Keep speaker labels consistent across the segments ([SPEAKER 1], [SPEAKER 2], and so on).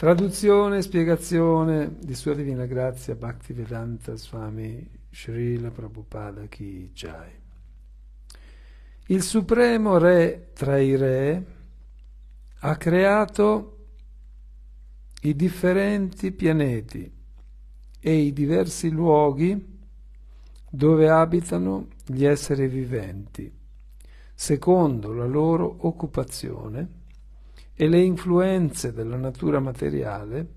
[SPEAKER 1] Traduzione e spiegazione di Sua Divina Grazia Bhaktivedanta Swami Srila Prabhupada Ki Jai. Il Supremo Re tra i Re ha creato i differenti pianeti e i diversi luoghi dove abitano gli esseri viventi, secondo la loro occupazione e le influenze della natura materiale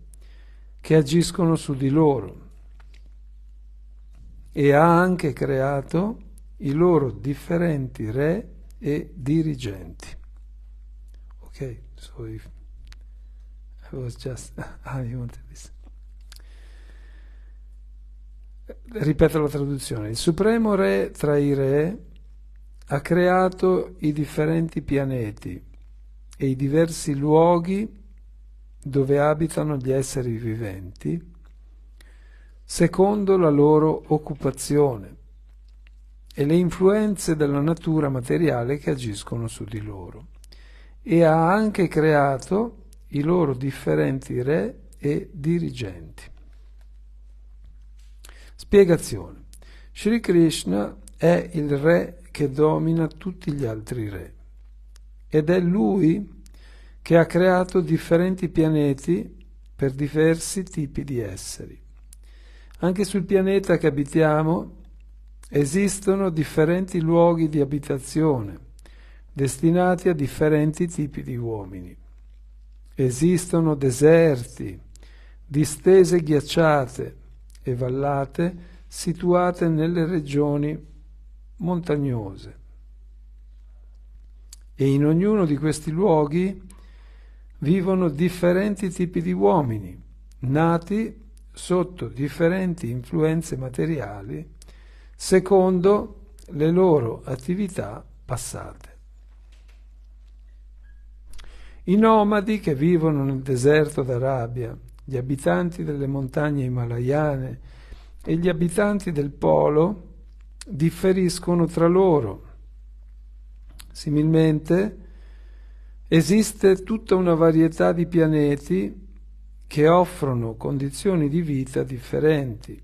[SPEAKER 1] che agiscono su di loro e ha anche creato i loro differenti re e dirigenti. Ok, so if I was just ah, you wanted this. Ripeto la traduzione. Il supremo re tra i re ha creato i differenti pianeti e i diversi luoghi dove abitano gli esseri viventi, secondo la loro occupazione e le influenze della natura materiale che agiscono su di loro, e ha anche creato i loro differenti re e dirigenti. Spiegazione. Sri Krishna è il re che domina tutti gli altri re ed è lui che ha creato differenti pianeti per diversi tipi di esseri. Anche sul pianeta che abitiamo esistono differenti luoghi di abitazione destinati a differenti tipi di uomini. Esistono deserti, distese ghiacciate e vallate situate nelle regioni montagnose. E in ognuno di questi luoghi vivono differenti tipi di uomini, nati sotto differenti influenze materiali, secondo le loro attività passate. I nomadi che vivono nel deserto d'Arabia, gli abitanti delle montagne himalayane e gli abitanti del polo differiscono tra loro. Similmente, Esiste tutta una varietà di pianeti che offrono condizioni di vita differenti.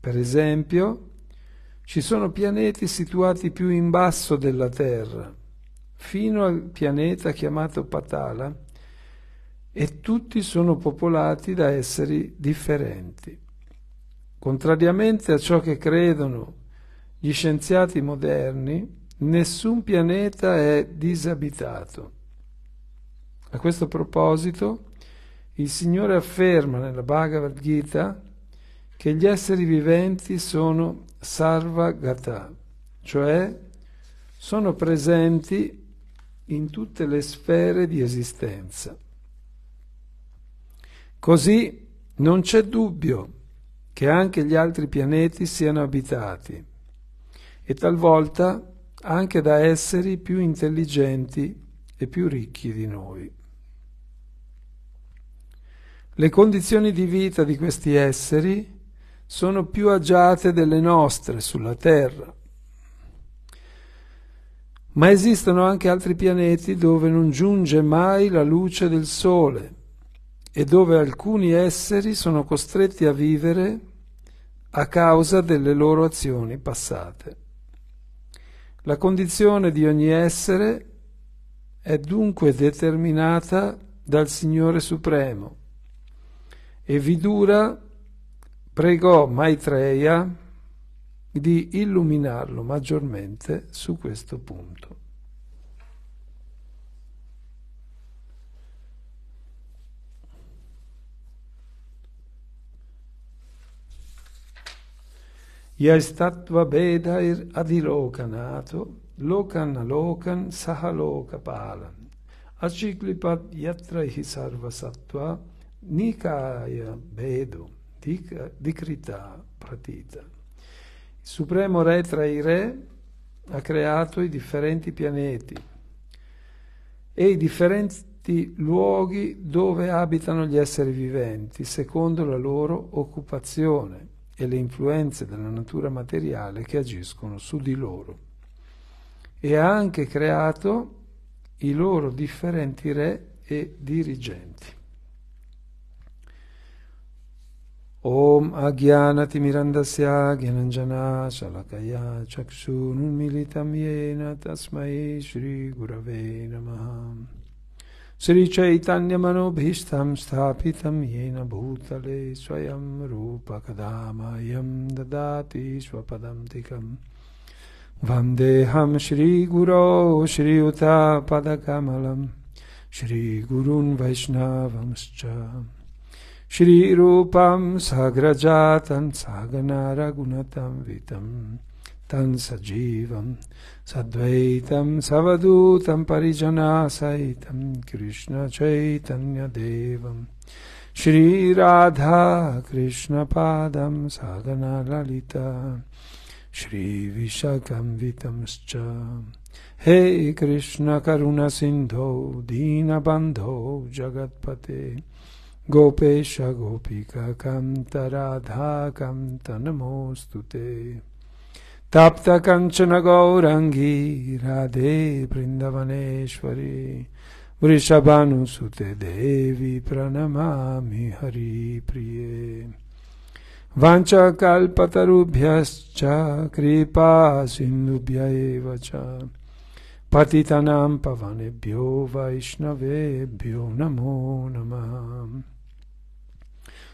[SPEAKER 1] Per esempio, ci sono pianeti situati più in basso della Terra, fino al pianeta chiamato Patala, e tutti sono popolati da esseri differenti. Contrariamente a ciò che credono gli scienziati moderni, nessun pianeta è disabitato. A questo proposito, il Signore afferma nella Bhagavad Gita che gli esseri viventi sono sarvagata, cioè sono presenti in tutte le sfere di esistenza. Così non c'è dubbio che anche gli altri pianeti siano abitati e talvolta anche da esseri più intelligenti e più ricchi di noi. Le condizioni di vita di questi esseri sono più agiate delle nostre sulla Terra. Ma esistono anche altri pianeti dove non giunge mai la luce del Sole e dove alcuni esseri sono costretti a vivere a causa delle loro azioni passate. La condizione di ogni essere è dunque determinata dal Signore Supremo e Vidura pregò Maitreya di illuminarlo maggiormente su questo punto. Yaistattva Bedair Adilokanato Lokan Lokan Sahalokapala Aciclipat Yatraihi Sarva Sattva Nikaya Bedu, Dikrita Pratita. Il Supremo Re tra i Re ha creato i differenti pianeti e i differenti luoghi dove abitano gli esseri viventi, secondo la loro occupazione e le influenze della natura materiale che agiscono su di loro. E ha anche creato i loro differenti re e dirigenti. ओम अज्ञानतिमिरन्दस्य ज्ञानञ्जनाशलकया चक्षुरुन्मिलितं येन तस्मै श्रीगुरवे नमः श्रीचैतन्यमनोभीष्टं स्थापितं येन भूतले स्वयं रूपकदामयं ददाति स्वपदं तिकम् वन्देऽहं श्रीगुरो श्रीयुतापदकमलं श्रीगुरून् वैष्णवंश्च श्रीरूपं सग्रजातं सागनारगुणतं वितं तं सजीवं सद्वैतं सवदूतं परिजनासहितं कृष्णचैतन्यदेवं श्रीराधा कृष्णपादं सागनाललिता श्रीविशकंवितंश्च हे कृष्णकरुणसिन्धो दीनबन्धो जगत्पते गोपेश गोपिककं तराधाकं तन्मोऽस्तु ते ताप्तकञ्चन गौरङ्गी राधे वृंदवनेश्वरी वृषभानुसुते देवी प्रणमामि हरिप्रिये वाञ्छकल्पतरुभ्यश्च कृपा सिन्धुभ्य एव च पतितनां पवनेभ्यो वैष्णवेभ्यो नमो नमः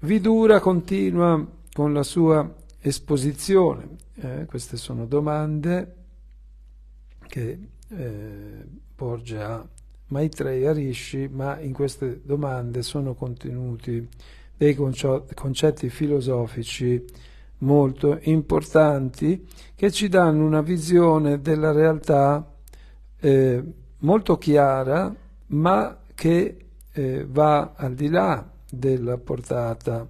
[SPEAKER 1] Vidura continua con la sua esposizione. Eh, queste sono domande che eh, porge a Maitreya Rishi, ma in queste domande sono contenuti dei concetti filosofici molto importanti che ci danno una visione della realtà eh, molto chiara, ma che eh, va al di là della portata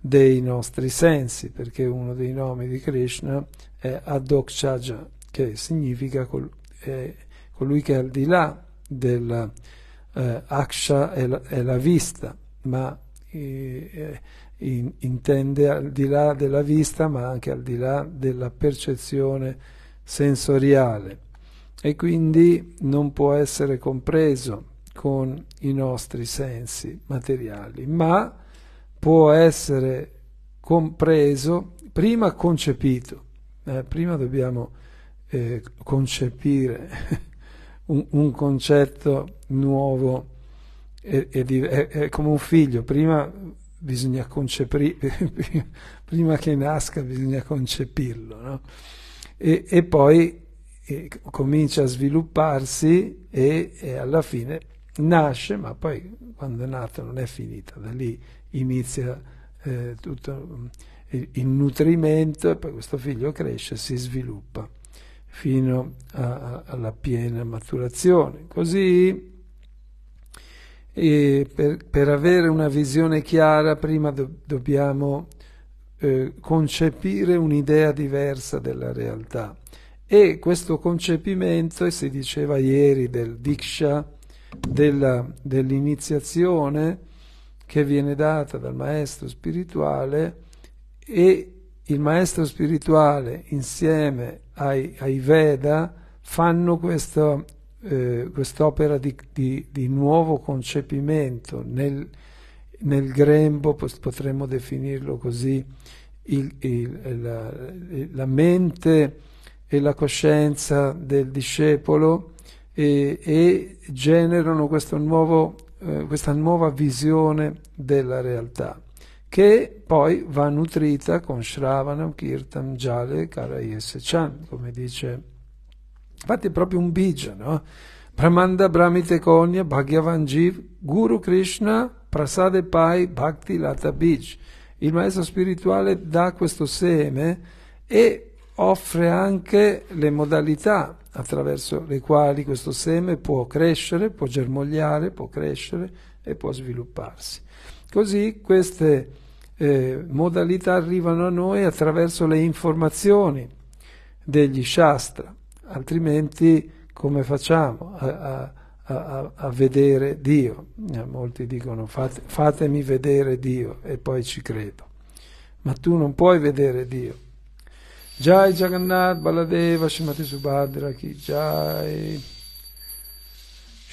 [SPEAKER 1] dei nostri sensi, perché uno dei nomi di Krishna è Adokchaja, che significa col, eh, colui che è al di là della eh, è la, è la, vista, ma eh, eh, in, intende al di là della vista, ma anche al di là della percezione sensoriale e quindi non può essere compreso con i nostri sensi materiali, ma può essere compreso, prima concepito, eh, prima dobbiamo eh, concepire un, un, concetto nuovo, è, è, è, come un figlio, prima bisogna concepire, prima che nasca bisogna concepirlo, no? e, e, poi eh, comincia a svilupparsi e, e alla fine nasce, ma poi quando è nata non è finita, da lì inizia eh, tutto il, il nutrimento e poi questo figlio cresce, si sviluppa fino a, a, alla piena maturazione. Così per, per, avere una visione chiara prima do, dobbiamo eh, concepire un'idea diversa della realtà e questo concepimento, si diceva ieri del Diksha, dell'iniziazione che viene data dal maestro spirituale e il maestro spirituale insieme ai, ai Veda fanno questa, eh, quest'opera di, di, di, nuovo concepimento nel, nel, grembo, potremmo definirlo così, il, il, la, la mente e la coscienza del discepolo e, e generano nuovo, eh, questa nuova visione della realtà che poi va nutrita con Shravanam, Kirtam, Jale, Karayes Chan, come dice. Infatti è proprio un bija, no? Brahmanda Brahmite Konya Bhagyavan Jiv Guru Krishna Prasade Pai Bhakti Lata Bij. Il maestro spirituale dà questo seme e offre anche le modalità attraverso le quali questo seme può crescere, può germogliare, può crescere e può svilupparsi. Così queste eh, modalità arrivano a noi attraverso le informazioni degli Shastra, altrimenti come facciamo a, a, a, a vedere Dio? Eh, molti dicono fate, fatemi vedere Dio e poi ci credo, ma tu non puoi vedere Dio जय जगन्नाथ बलदेव श्रीमती सुभद्रा की जय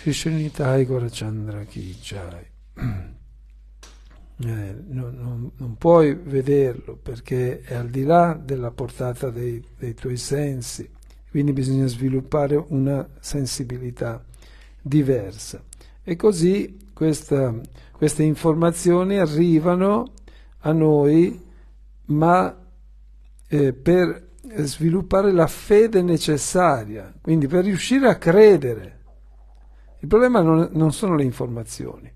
[SPEAKER 1] श्री श्रीनिताय Gorachandra की जय non, non, non, puoi vederlo perché è al di là della portata dei, dei tuoi sensi, quindi bisogna sviluppare una sensibilità diversa. E così questa, queste informazioni arrivano a noi, ma eh, per sviluppare la fede necessaria, quindi per riuscire a credere. Il problema non, non sono le informazioni,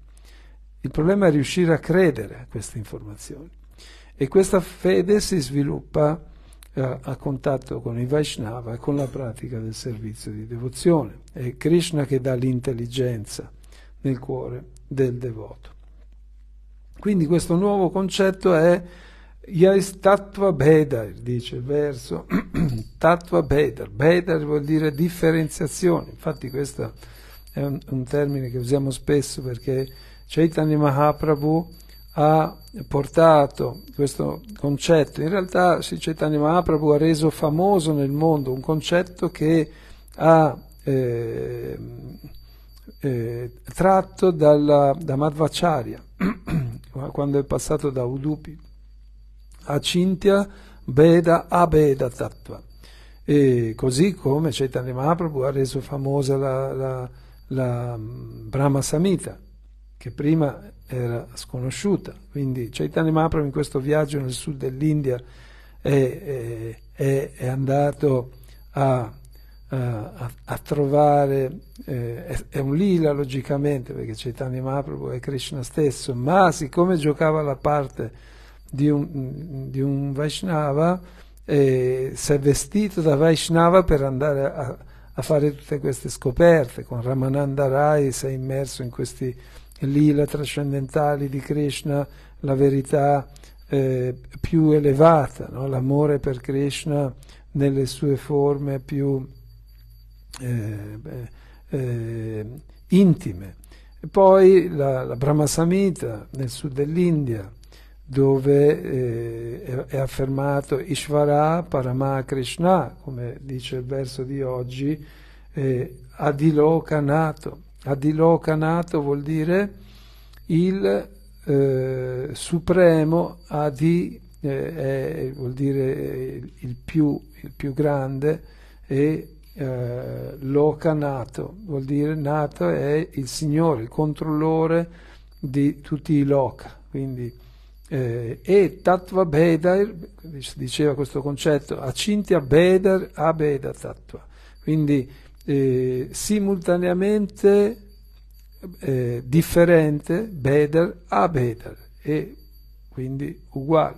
[SPEAKER 1] il problema è riuscire a credere a queste informazioni. E questa fede si sviluppa eh, a contatto con i Vaishnava e con la pratica del servizio di devozione. È Krishna che dà l'intelligenza nel cuore del devoto. Quindi questo nuovo concetto è Yais tattva bedar, dice il verso, tattva bedar, bedar vuol dire differenziazione, infatti questo è un, un termine che usiamo spesso perché Chaitanya Mahaprabhu ha portato questo concetto, in realtà sì, Chaitanya Mahaprabhu ha reso famoso nel mondo un concetto che ha eh, eh, tratto dalla, da Madhvacharya, quando è passato da Udupi acintya beda abeda tattva. E così come Chaitanya Mahaprabhu ha reso famosa la, la, la mm, Brahma Samhita, che prima era sconosciuta. Quindi Chaitanya Mahaprabhu in questo viaggio nel sud dell'India è, è, è, è andato a, a, a trovare, eh, è, un lila logicamente perché Chaitanya Mahaprabhu è Krishna stesso, ma siccome giocava la parte di un, di un Vaishnava eh, si è vestito da Vaishnava per andare a, a, fare tutte queste scoperte, con Ramananda Rai si è immerso in questi lila trascendentali di Krishna, la verità eh, più elevata, no? l'amore per Krishna nelle sue forme più eh, eh, intime. E poi la, la Brahma Samhita nel sud dell'India, dove eh, è affermato Ishvara Paramakrishna, come dice il verso di oggi, eh, Adilokanato. Nato vuol dire il eh, supremo, Adi eh, è, vuol dire eh, il più, il più grande e eh, Loka Nato vuol dire nato è il Signore, il controllore di tutti i Loka. Quindi, eh, e tattva bedar, diceva questo concetto, acintya bedar abeda tattva, quindi eh, simultaneamente eh, differente, bedar abeder, e quindi uguale.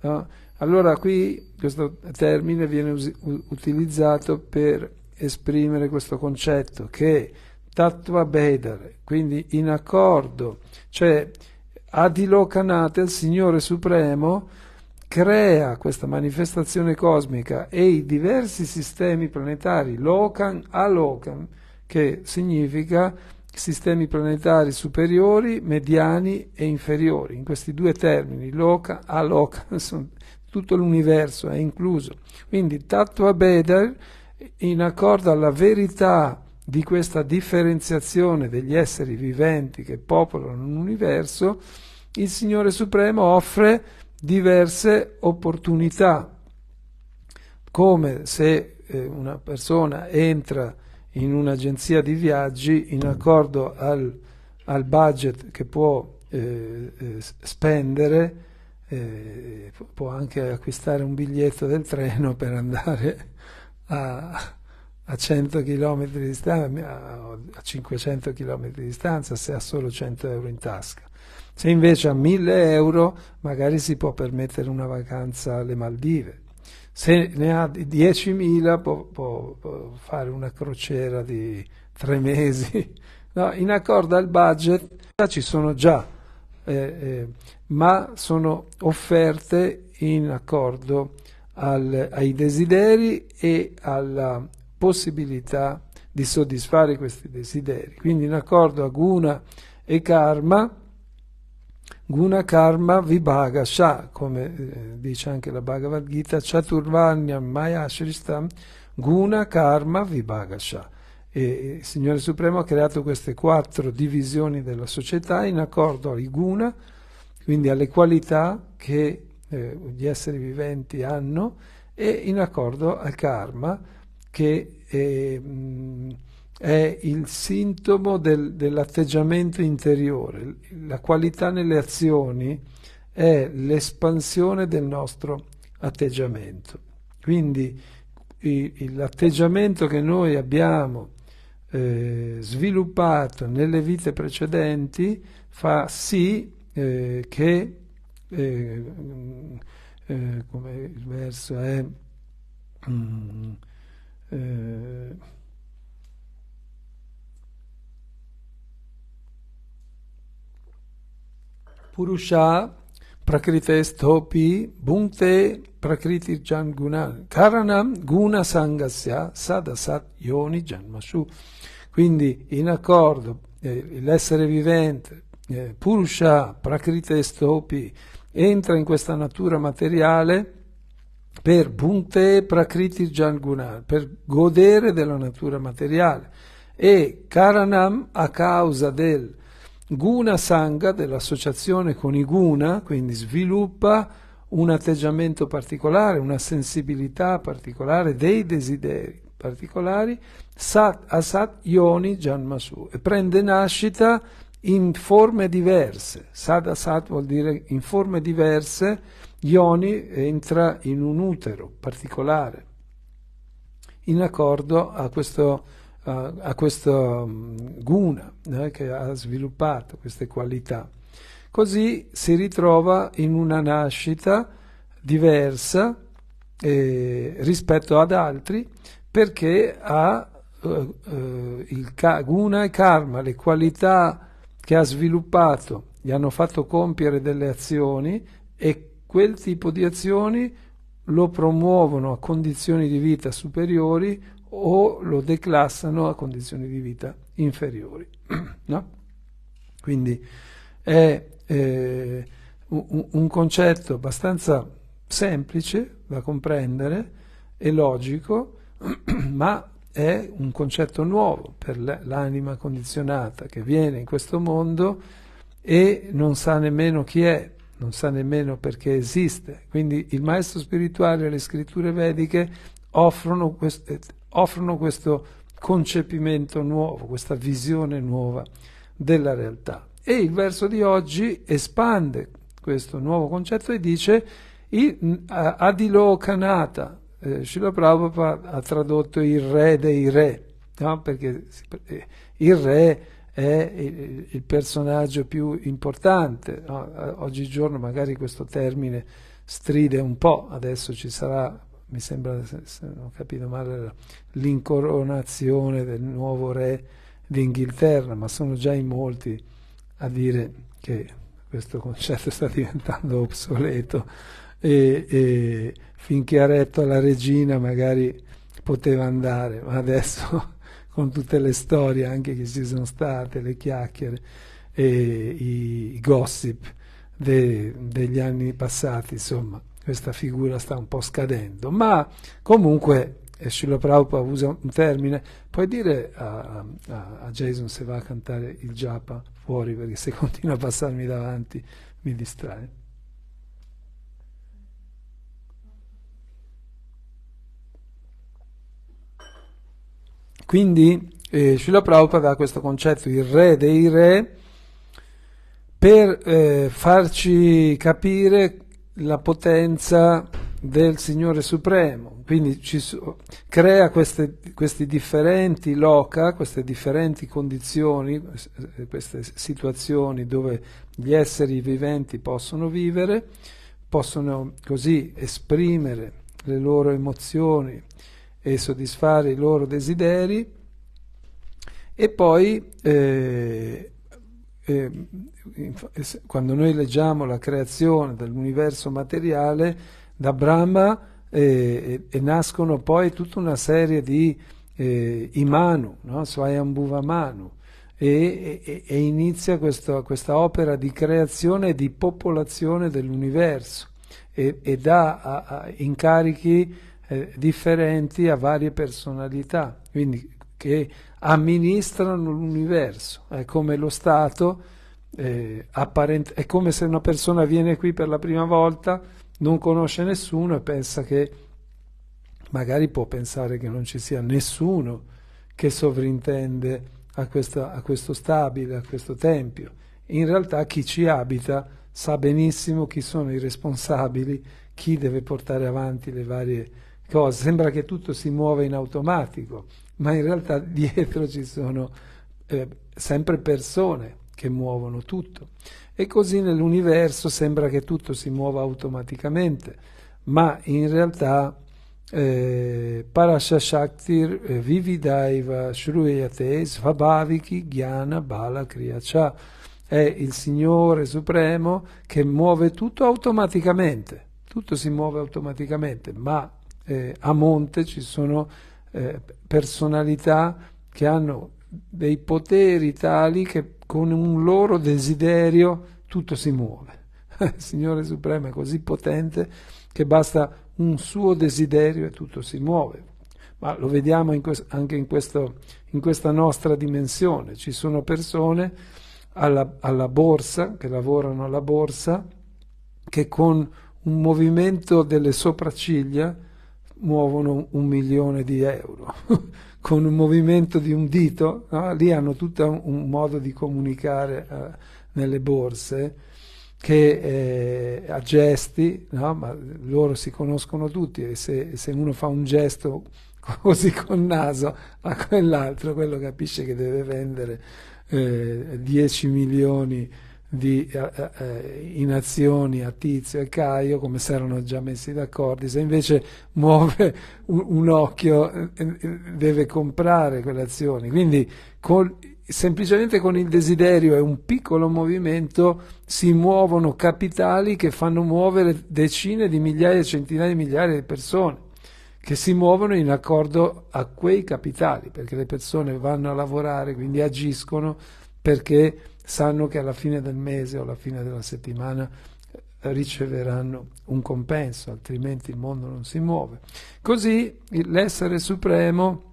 [SPEAKER 1] No? Allora qui questo termine viene us- utilizzato per esprimere questo concetto che tattva bedar, quindi in accordo, cioè Adilokanath, il Signore Supremo, crea questa manifestazione cosmica e i diversi sistemi planetari, Lokan Alokan, che significa sistemi planetari superiori, mediani e inferiori. In questi due termini, Lokan Alokan, Lokan, tutto l'universo è incluso. Quindi Tattva Bedar, in accordo alla verità di questa differenziazione degli esseri viventi che popolano l'universo, il Signore Supremo offre diverse opportunità, come se eh, una persona entra in un'agenzia di viaggi in accordo al, al budget che può eh, eh spendere, eh, può anche acquistare un biglietto del treno per andare a, a 100 km di distanza, a 500 km di distanza se ha solo 100 euro in tasca. Se invece ha 1000 euro magari si può permettere una vacanza alle Maldive. Se ne ha 10.000 può, può, può fare una crociera di tre mesi. No, in accordo al budget ci sono già, eh, eh, ma sono offerte in accordo al, ai desideri e alla possibilità di soddisfare questi desideri. Quindi in accordo a guna e karma, guna karma vibhaga sha, come eh, dice anche la Bhagavad Gita, chaturvanyam mayashristam, guna karma vibhaga sha. E il Signore Supremo ha creato queste quattro divisioni della società in accordo ai guna, quindi alle qualità che eh, gli esseri viventi hanno, e in accordo al karma, che eh, è il sintomo del, dell'atteggiamento interiore, la qualità nelle azioni è l'espansione del nostro atteggiamento. Quindi l'atteggiamento che noi abbiamo eh, sviluppato nelle vite precedenti fa sì eh, che, eh, mm, eh come il verso è, mm, Purusha eh, Purusha bunte prakriti jan gunan karanam guna sangasya sadasat yoni janmasu. Quindi in accordo eh, l'essere vivente, eh, Purusha prakritestopi, entra in questa natura materiale per Bhunte Prakriti Jangunar, per godere della natura materiale, e Karanam a causa del Guna Sangha, dell'associazione con i Guna, quindi sviluppa un atteggiamento particolare, una sensibilità particolare dei desideri particolari, Sat Asat Yoni Janmasu, e prende nascita in forme diverse. Sada sat vuol dire in forme diverse, Ioni entra in un utero particolare, in accordo a questo, a questo mm, guna eh, che ha sviluppato queste qualità. Così si ritrova in una nascita diversa eh, rispetto ad altri perché ha uh, il ka- guna e karma, le qualità che ha sviluppato, gli hanno fatto compiere delle azioni e quel tipo di azioni lo promuovono a condizioni di vita superiori o lo declassano a condizioni di vita inferiori. No? Quindi è eh, un, concetto abbastanza semplice da comprendere e logico, ma è un concetto nuovo per l'anima condizionata che viene in questo mondo e non sa nemmeno chi è, non sa nemmeno perché esiste. Quindi il maestro spirituale e le scritture vediche offrono, quest- offrono questo concepimento nuovo, questa visione nuova della realtà. E il verso di oggi espande questo nuovo concetto e dice Kanata, eh, Prabhupada ha tradotto il re dei re, no? perché eh, il re è il, il personaggio più importante. No? Oggigiorno magari questo termine stride un po', adesso ci sarà, mi sembra, se non ho capito male, l'incoronazione del nuovo re d'Inghilterra, ma sono già in molti a dire che questo concetto sta diventando obsoleto. E, e, finché ha retto la regina magari poteva andare, ma adesso con tutte le storie anche che ci sono state, le chiacchiere e i, gossip de, degli anni passati, insomma, questa figura sta un po' scadendo. Ma comunque, e eh, Shilo Prabhupada usa un termine, puoi dire a, a, a, Jason se va a cantare il japa fuori, perché se continua a passarmi davanti mi distrae. Quindi eh, Srila Prabhupada ha questo concetto, il re dei re, per eh, farci capire la potenza del Signore Supremo. Quindi ci, crea queste, questi differenti loca, queste differenti condizioni, eh, queste situazioni dove gli esseri viventi possono vivere, possono così esprimere le loro emozioni, e soddisfare i loro desideri e poi eh, eh, eh quando noi leggiamo la creazione dell'universo materiale da Brahma eh, e, nascono poi tutta una serie di eh, imanu, no? swayambhuvamanu e, e, e inizia questo, questa opera di creazione e di popolazione dell'universo e, e dà a, a incarichi eh, differenti a varie personalità, quindi che amministrano l'universo. È come lo Stato, eh, apparent- è come se una persona viene qui per la prima volta, non conosce nessuno e pensa che magari può pensare che non ci sia nessuno che sovrintende a, questa, a questo stabile, a questo tempio. In realtà chi ci abita sa benissimo chi sono i responsabili, chi deve portare avanti le varie cosa, sembra che tutto si muova in automatico, ma in realtà dietro ci sono eh, sempre persone che muovono tutto. E così nell'universo sembra che tutto si muova automaticamente, ma in realtà eh, Parashashaktir eh, Vividaiva Shruyate Svabhaviki Gyana Bala Kriyacha è il Signore Supremo che muove tutto automaticamente, tutto si muove automaticamente, ma eh, a monte ci sono eh, personalità che hanno dei poteri tali che con un loro desiderio tutto si muove. Il Signore Supremo è così potente che basta un suo desiderio e tutto si muove. Ma lo vediamo in questo, anche in, questo, in, questa nostra dimensione. Ci sono persone alla, alla borsa, che lavorano alla borsa, che con un movimento delle sopracciglia muovono un milione di euro. Con un movimento di un dito, no? lì hanno tutto un, modo di comunicare eh, nelle borse che eh, a gesti, no? ma loro si conoscono tutti e se, se uno fa un gesto così col naso a quell'altro, quello capisce che deve vendere eh, 10 milioni di eh, eh, eh inazioni a Tizio e Caio, come si erano già messi d'accordo, se invece muove un, un occhio eh, eh, deve comprare quelle azioni. Quindi col, semplicemente con il desiderio e un piccolo movimento si muovono capitali che fanno muovere decine di migliaia e centinaia di migliaia di persone che si muovono in accordo a quei capitali, perché le persone vanno a lavorare, quindi agiscono perché sanno che alla fine del mese o alla fine della settimana eh, riceveranno un compenso, altrimenti il mondo non si muove. Così l'essere supremo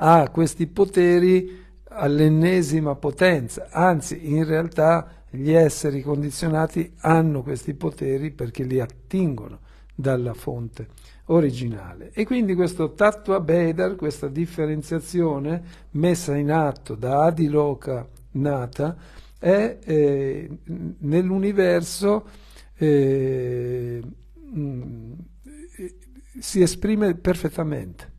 [SPEAKER 1] ha questi poteri all'ennesima potenza, anzi in realtà gli esseri condizionati hanno questi poteri perché li attingono dalla fonte originale. E quindi questo tattva bedar, questa differenziazione messa in atto da Adiloka nata, è eh, nell'universo eh, mm, si esprime perfettamente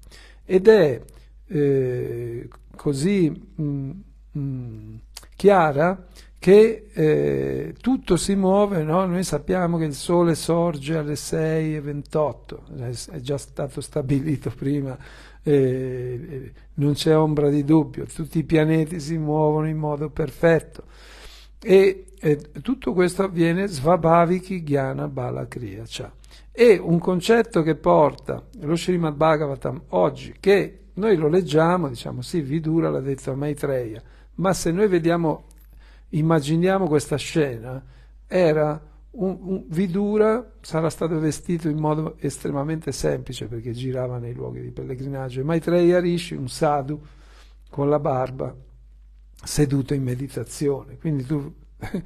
[SPEAKER 1] ed è eh, così mh, mm, mh, mm, chiara che eh, tutto si muove, no? noi sappiamo che il Sole sorge alle 6.28, è già stato stabilito prima eh, eh, non c'è ombra di dubbio, tutti i pianeti si muovono in modo perfetto. E, e eh, tutto questo avviene svabhaviki jnana bala kriya. Cioè. E un concetto che porta lo Srimad Bhagavatam oggi, che noi lo leggiamo, diciamo sì, Vidura l'ha detto a Maitreya, ma se noi vediamo, immaginiamo questa scena, era un, un, Vidura sarà stato vestito in modo estremamente semplice perché girava nei luoghi di pellegrinaggio, e Maitreya Rishi, un sadhu con la barba, seduto in meditazione. Quindi tu,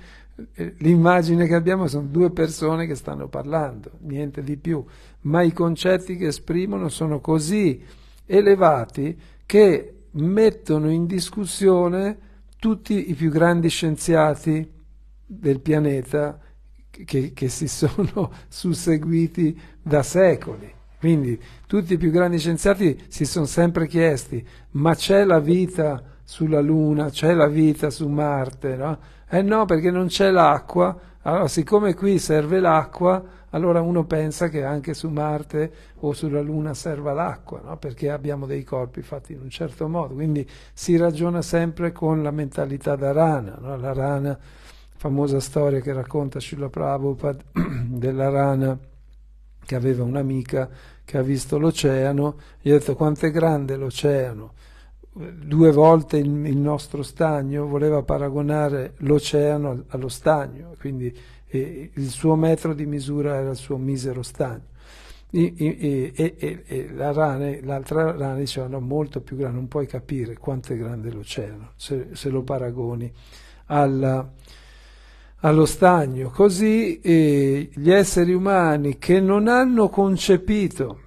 [SPEAKER 1] l'immagine che abbiamo sono due persone che stanno parlando, niente di più, ma i concetti che esprimono sono così elevati che mettono in discussione tutti i più grandi scienziati del pianeta che, che si sono susseguiti da secoli. Quindi tutti i più grandi scienziati si sono sempre chiesti, ma c'è la vita sulla Luna, c'è la vita su Marte? No? Eh no, perché non c'è l'acqua, allora siccome qui serve l'acqua, allora uno pensa che anche su Marte o sulla Luna serva l'acqua, no? perché abbiamo dei corpi fatti in un certo modo, quindi si ragiona sempre con la mentalità da rana, no? la rana famosa storia che racconta Srila Prabhupada della rana che aveva un'amica che ha visto l'oceano, gli ha detto quanto è grande l'oceano, due volte il, il nostro stagno, voleva paragonare l'oceano allo stagno, quindi eh, il suo metro di misura era il suo misero stagno. E, e, e, e la rana, l'altra rana diceva no, molto più grande, non puoi capire quanto è grande l'oceano se, se lo paragoni alla, allo stagno. Così eh, gli esseri umani che non hanno concepito,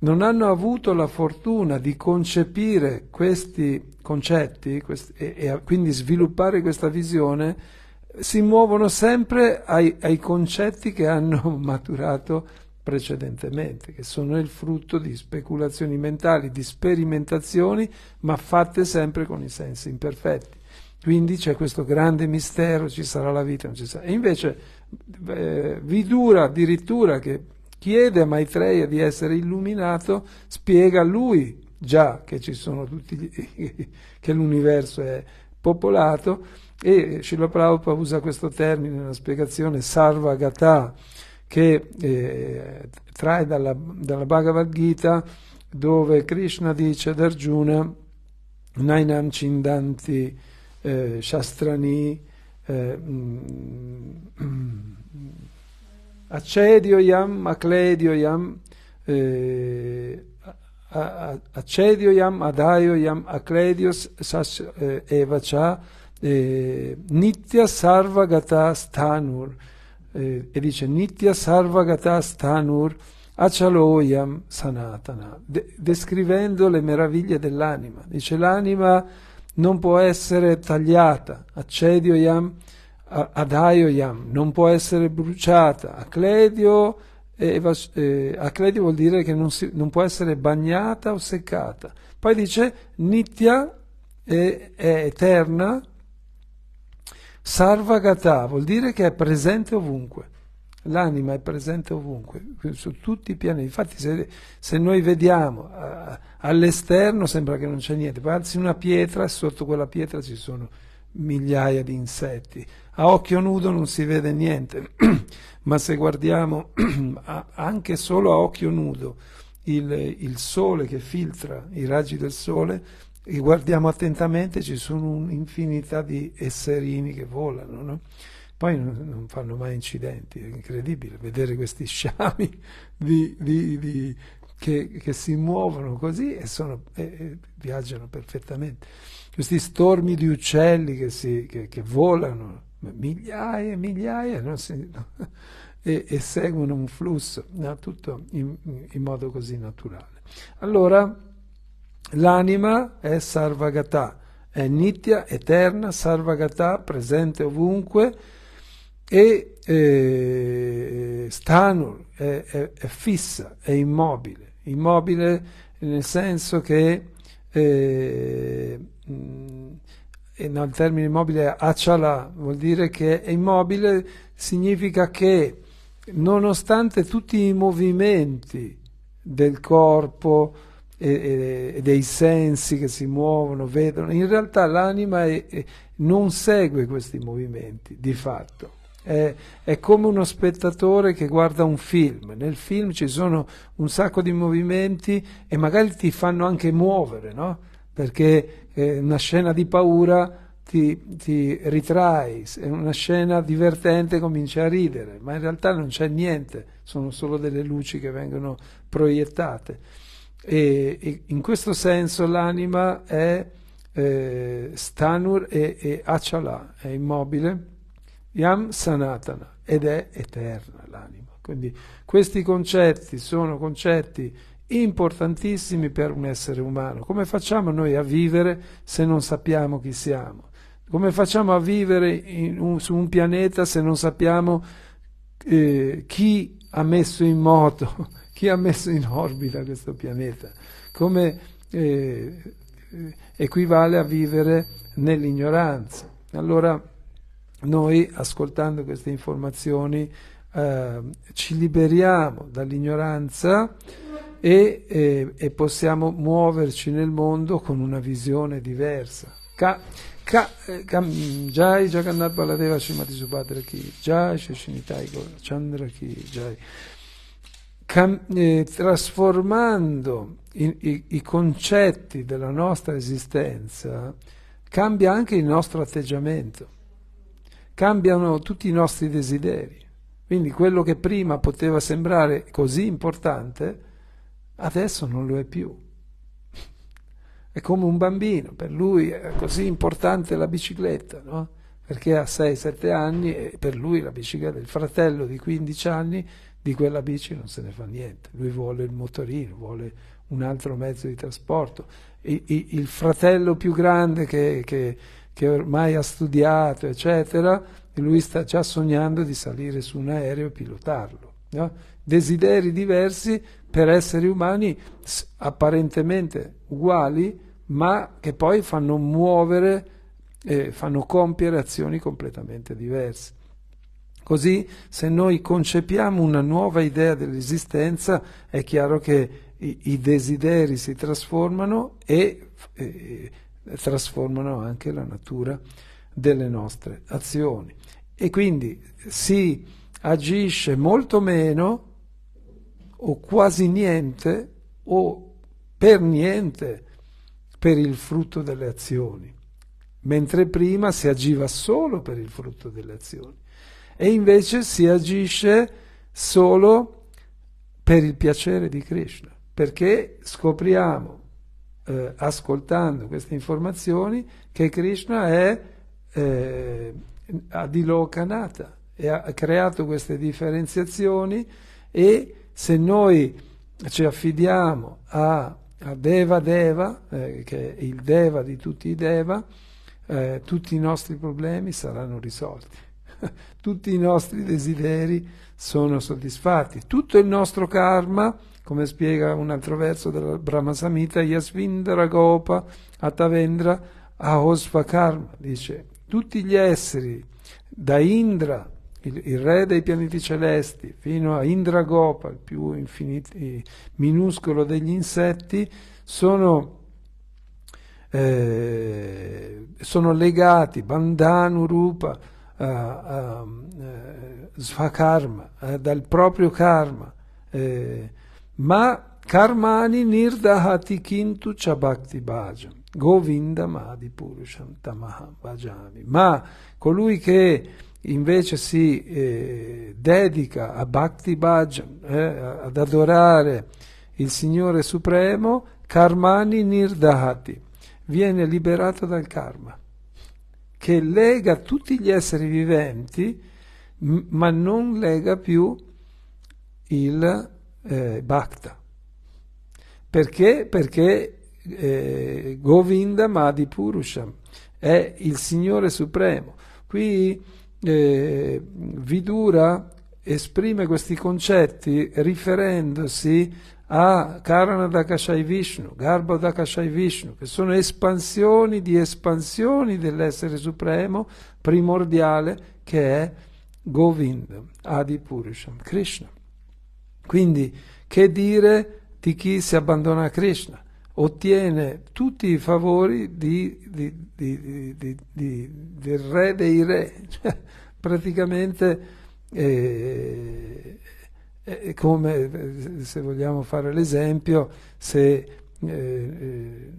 [SPEAKER 1] non hanno avuto la fortuna di concepire questi concetti questi, e, e, quindi sviluppare questa visione, si muovono sempre ai, ai concetti che hanno maturato precedentemente, che sono il frutto di speculazioni mentali, di sperimentazioni, ma fatte sempre con i sensi imperfetti. Quindi c'è questo grande mistero, ci sarà la vita, non ci sarà. E invece eh, vi addirittura che chiede a Maitreya di essere illuminato, spiega a lui già che, gli, che l'universo è popolato e Srila Prabhupada usa questo termine nella spiegazione Sarvagata che eh, trae dalla, dalla, Bhagavad Gita dove Krishna dice ad Arjuna Nainam Cindanti eh, Shastrani, eh, mm, mm, Accedioyam, Acledioyam, eh, Accedioyam, Adaioyam, Acledios, Sash, eh, Evacha, eh, Nitya Sarvagata Stanur, eh, e dice Nitya Sarvagata Stanur, Achaloyam Sanatana, de- descrivendo le meraviglie dell'anima. Dice l'anima non può essere tagliata, accedio yam, adaio yam, non può essere bruciata, acledio, eh, eh, acledio vuol dire che non, si, non, può essere bagnata o seccata. Poi dice nitya è, è eterna, sarvagata vuol dire che è presente ovunque. L'anima è presente ovunque, su tutti i pianeti. Infatti, se, se noi vediamo, eh, all'esterno sembra che non c'è niente, alzi una pietra e sotto quella pietra ci sono migliaia di insetti. A occhio nudo non si vede niente, ma se guardiamo anche solo a occhio nudo il, il, sole che filtra i raggi del sole e guardiamo attentamente ci sono un'infinità di esserini che volano, no? poi non, fanno mai incidenti, è incredibile vedere questi sciami di, di, di, che, che si muovono così e, sono, e, viaggiano perfettamente. Questi stormi di uccelli che, si, che, che volano, migliaia e migliaia, no? Si, no? E, e, seguono un flusso, no? tutto in, in modo così naturale. Allora, l'anima è sarvagata, è nitya, eterna, sarvagata, presente ovunque e eh, stanur, è, è, è fissa, è immobile immobile nel senso che eh, no, il termine immobile acciala vuol dire che è immobile significa che nonostante tutti i movimenti del corpo e, e dei sensi che si muovono, vedono, in realtà l'anima è, è, non segue questi movimenti di fatto è, è, come uno spettatore che guarda un film, nel film ci sono un sacco di movimenti e magari ti fanno anche muovere, no? perché eh, una scena di paura ti, ti ritrai, una scena divertente comincia a ridere, ma in realtà non c'è niente, sono solo delle luci che vengono proiettate. E, e in questo senso l'anima è eh, stanur e, e accialà, è immobile Yam Sanatana, ed è eterna l'anima. Quindi questi concetti sono concetti importantissimi per un essere umano. Come facciamo noi a vivere se non sappiamo chi siamo? Come facciamo a vivere un, su un pianeta se non sappiamo eh, chi ha messo in moto, chi ha messo in orbita questo pianeta? Come eh, eh equivale a vivere nell'ignoranza? Allora, noi ascoltando queste informazioni eh, ci liberiamo dall'ignoranza e, e, e, possiamo muoverci nel mondo con una visione diversa. Ka, ka, kam, eh, jai Jagannath Baladeva Srimati Subhadra Ki, Jai Shashinitai Chandra Ki, Jai. Cam, eh, trasformando i, i, i concetti della nostra esistenza cambia anche il nostro atteggiamento cambiano tutti i nostri desideri. Quindi quello che prima poteva sembrare così importante, adesso non lo è più. È come un bambino, per lui è così importante la bicicletta, no? perché ha 6-7 anni e per lui la bicicletta, il fratello di 15 anni di quella bici non se ne fa niente, lui vuole il motorino, vuole un altro mezzo di trasporto. I, i, il fratello più grande che, che che ormai ha studiato, eccetera, e lui sta già sognando di salire su un aereo e pilotarlo. No? Desideri diversi per esseri umani apparentemente uguali, ma che poi fanno muovere e eh, fanno compiere azioni completamente diverse. Così, se noi concepiamo una nuova idea dell'esistenza, è chiaro che i, i desideri si trasformano e, e eh, trasformano anche la natura delle nostre azioni. E quindi si agisce molto meno o quasi niente o per niente per il frutto delle azioni, mentre prima si agiva solo per il frutto delle azioni e invece si agisce solo per il piacere di Krishna, perché scopriamo eh, ascoltando queste informazioni, che Krishna è eh, adilokanata e ha creato queste differenziazioni e se noi ci affidiamo a, a Deva Deva, eh, che è il Deva di tutti i Deva, eh, tutti i nostri problemi saranno risolti, tutti i nostri desideri sono soddisfatti, tutto il nostro karma come spiega un altro verso della Brahma Samhita, Gopa Atavendra Ahosva dice, tutti gli esseri, da Indra, il, il, re dei pianeti celesti, fino a Indra Gopa, il più infiniti, minuscolo degli insetti, sono eh, sono legati Bandhanu Rupa eh, eh, Svakarma, dal proprio karma, eh, ma karmani nirdahati kintu chabhakti bhajam. Govinda Madhi Purusham Tamaha Bhajami. Ma colui che invece si eh, dedica a Bhakti Bhajan, eh, ad adorare il Signore Supremo, Karmani Nirdahati, viene liberato dal karma, che lega tutti gli esseri viventi, ma non lega più il eh, Bhakta. Perché? Perché eh, Govinda Madhi Purusham è il Signore Supremo. Qui eh, Vidura esprime questi concetti riferendosi a Karana Dakashai Vishnu, Garbha Dakashai Vishnu, che sono espansioni di espansioni dell'essere supremo primordiale che è Govinda, Adi Purusham, Krishna. Quindi, che dire di chi si abbandona a Krishna? Ottiene tutti i favori di, di, di, del re dei re, cioè, praticamente eh, eh è come, eh, se vogliamo fare l'esempio, se eh, eh,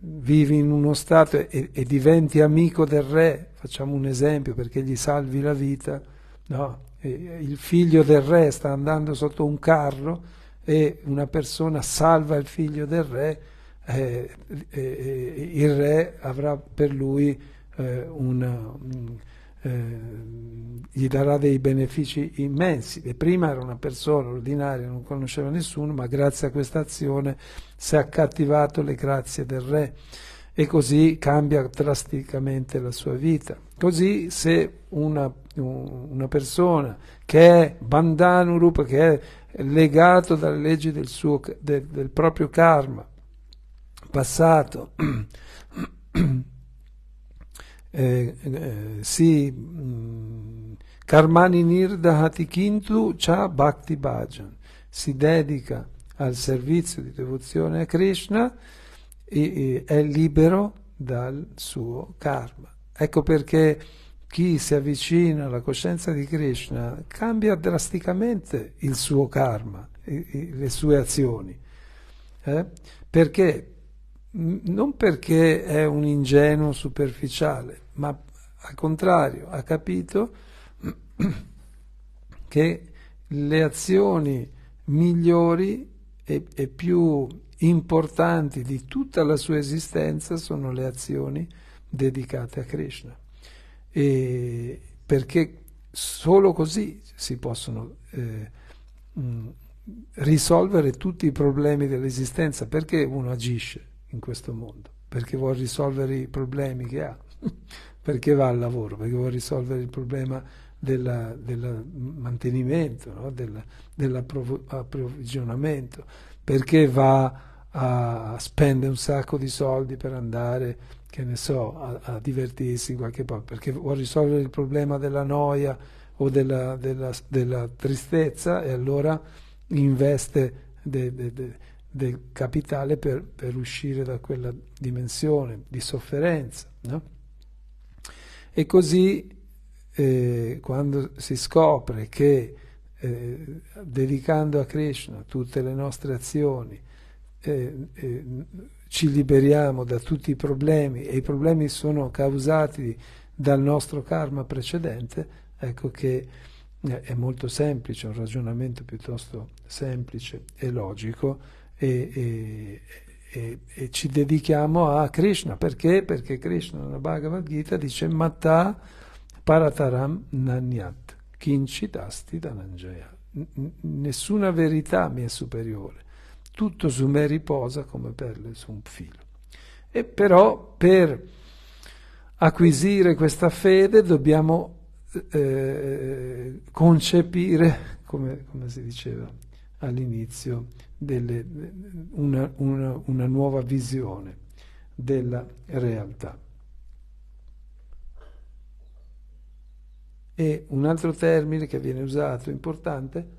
[SPEAKER 1] vivi in uno stato e, e diventi amico del re, facciamo un esempio perché gli salvi la vita, no? Eh, il figlio del re sta andando sotto un carro e una persona salva il figlio del re, eh, eh, il re avrà per lui eh, una, mm, eh, gli darà dei benefici immensi. E prima era una persona ordinaria, non conosceva nessuno, ma grazie a questa azione si è accattivato le grazie del re e così cambia drasticamente la sua vita. Così se una una persona che è Bandhanurupa, che è legato dalle leggi del, suo, del, del proprio karma passato, eh, eh, si mm, karmani nirdahati kintu cha bhakti bhajan, si dedica al servizio di devozione a Krishna e, e è libero dal suo karma. Ecco perché chi si avvicina alla coscienza di Krishna cambia drasticamente il suo karma, le sue azioni. Eh? Perché? Non perché è un ingenuo superficiale, ma al contrario ha capito che le azioni migliori e, e più importanti di tutta la sua esistenza sono le azioni dedicate a Krishna e perché solo così si possono eh, mh, mm, risolvere tutti i problemi dell'esistenza. Perché uno agisce in questo mondo? Perché vuole risolvere i problemi che ha, perché va al lavoro, perché vuole risolvere il problema del mantenimento, no? Della, dell'approvvigionamento, perché va a spendere un sacco di soldi per andare che ne so, a, a divertirsi in qualche modo, perché vuol risolvere il problema della noia o della, della, della tristezza e allora investe de, de, de, del capitale per, per, uscire da quella dimensione di sofferenza. No? E così eh, quando si scopre che eh, dedicando a Krishna tutte le nostre azioni, eh, eh ci liberiamo da tutti i problemi e i problemi sono causati dal nostro karma precedente, ecco che eh, è molto semplice, un ragionamento piuttosto semplice e logico e, e, e, e ci dedichiamo a Krishna. Perché? Perché Krishna nella Bhagavad Gita dice Matta parataram nanyat, kinchitasti dananjaya. Nessuna verità mi è superiore tutto su me riposa come perle su un filo. E però per acquisire questa fede dobbiamo eh, eh, concepire, come, come, si diceva all'inizio, delle, una, una, una nuova visione della realtà. E un altro termine che viene usato importante è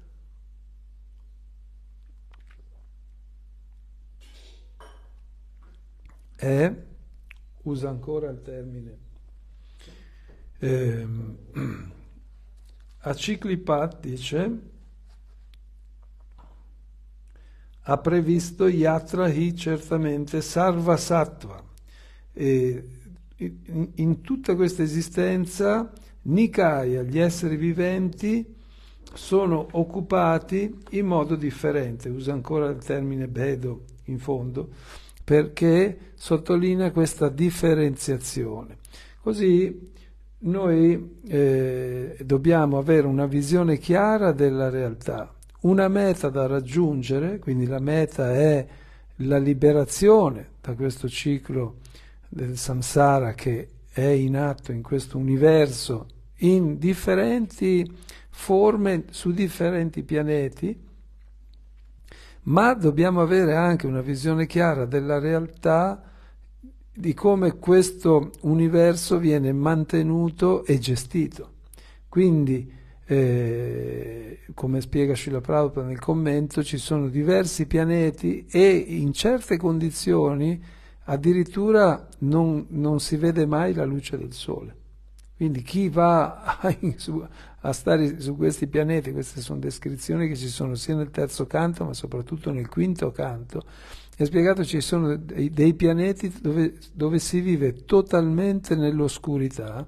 [SPEAKER 1] è, usa ancora il termine, eh, Aciklipat dice, ha previsto Yatrahi certamente Sarva Sattva. E in, in tutta questa esistenza Nikaya, gli esseri viventi, sono occupati in modo differente, usa ancora il termine Bedo in fondo, perché sottolinea questa differenziazione. Così noi eh, dobbiamo avere una visione chiara della realtà, una meta da raggiungere, quindi la meta è la liberazione da questo ciclo del samsara che è in atto in questo universo in differenti forme su differenti pianeti ma dobbiamo avere anche una visione chiara della realtà di come questo universo viene mantenuto e gestito. Quindi, eh, come spiega Srila Prabhupada nel commento, ci sono diversi pianeti e in certe condizioni addirittura non, non si vede mai la luce del sole. Quindi chi va a, stare su questi pianeti, queste sono descrizioni che ci sono sia nel terzo canto ma soprattutto nel quinto canto, è spiegato ci sono dei, dei pianeti dove, dove si vive totalmente nell'oscurità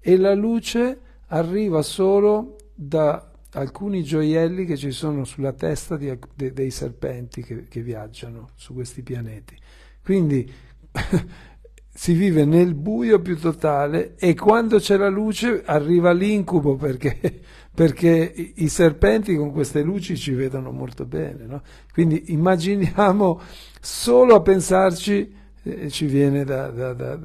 [SPEAKER 1] e la luce arriva solo da alcuni gioielli che ci sono sulla testa di, de, dei serpenti che, che viaggiano su questi pianeti. Quindi si vive nel buio più totale e quando c'è la luce arriva l'incubo perché, perché i serpenti con queste luci ci vedono molto bene. No? Quindi immaginiamo solo a pensarci eh, ci viene da, da, da,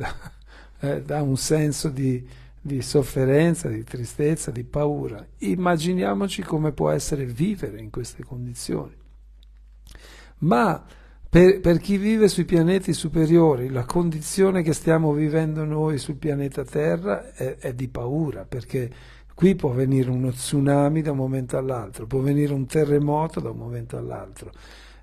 [SPEAKER 1] eh, da un senso di, di sofferenza, di tristezza, di paura. Immaginiamoci come può essere vivere in queste condizioni. Ma per, per, chi vive sui pianeti superiori, la condizione che stiamo vivendo noi sul pianeta Terra è, è di paura, perché qui può venire uno tsunami da un momento all'altro, può venire un terremoto da un momento all'altro.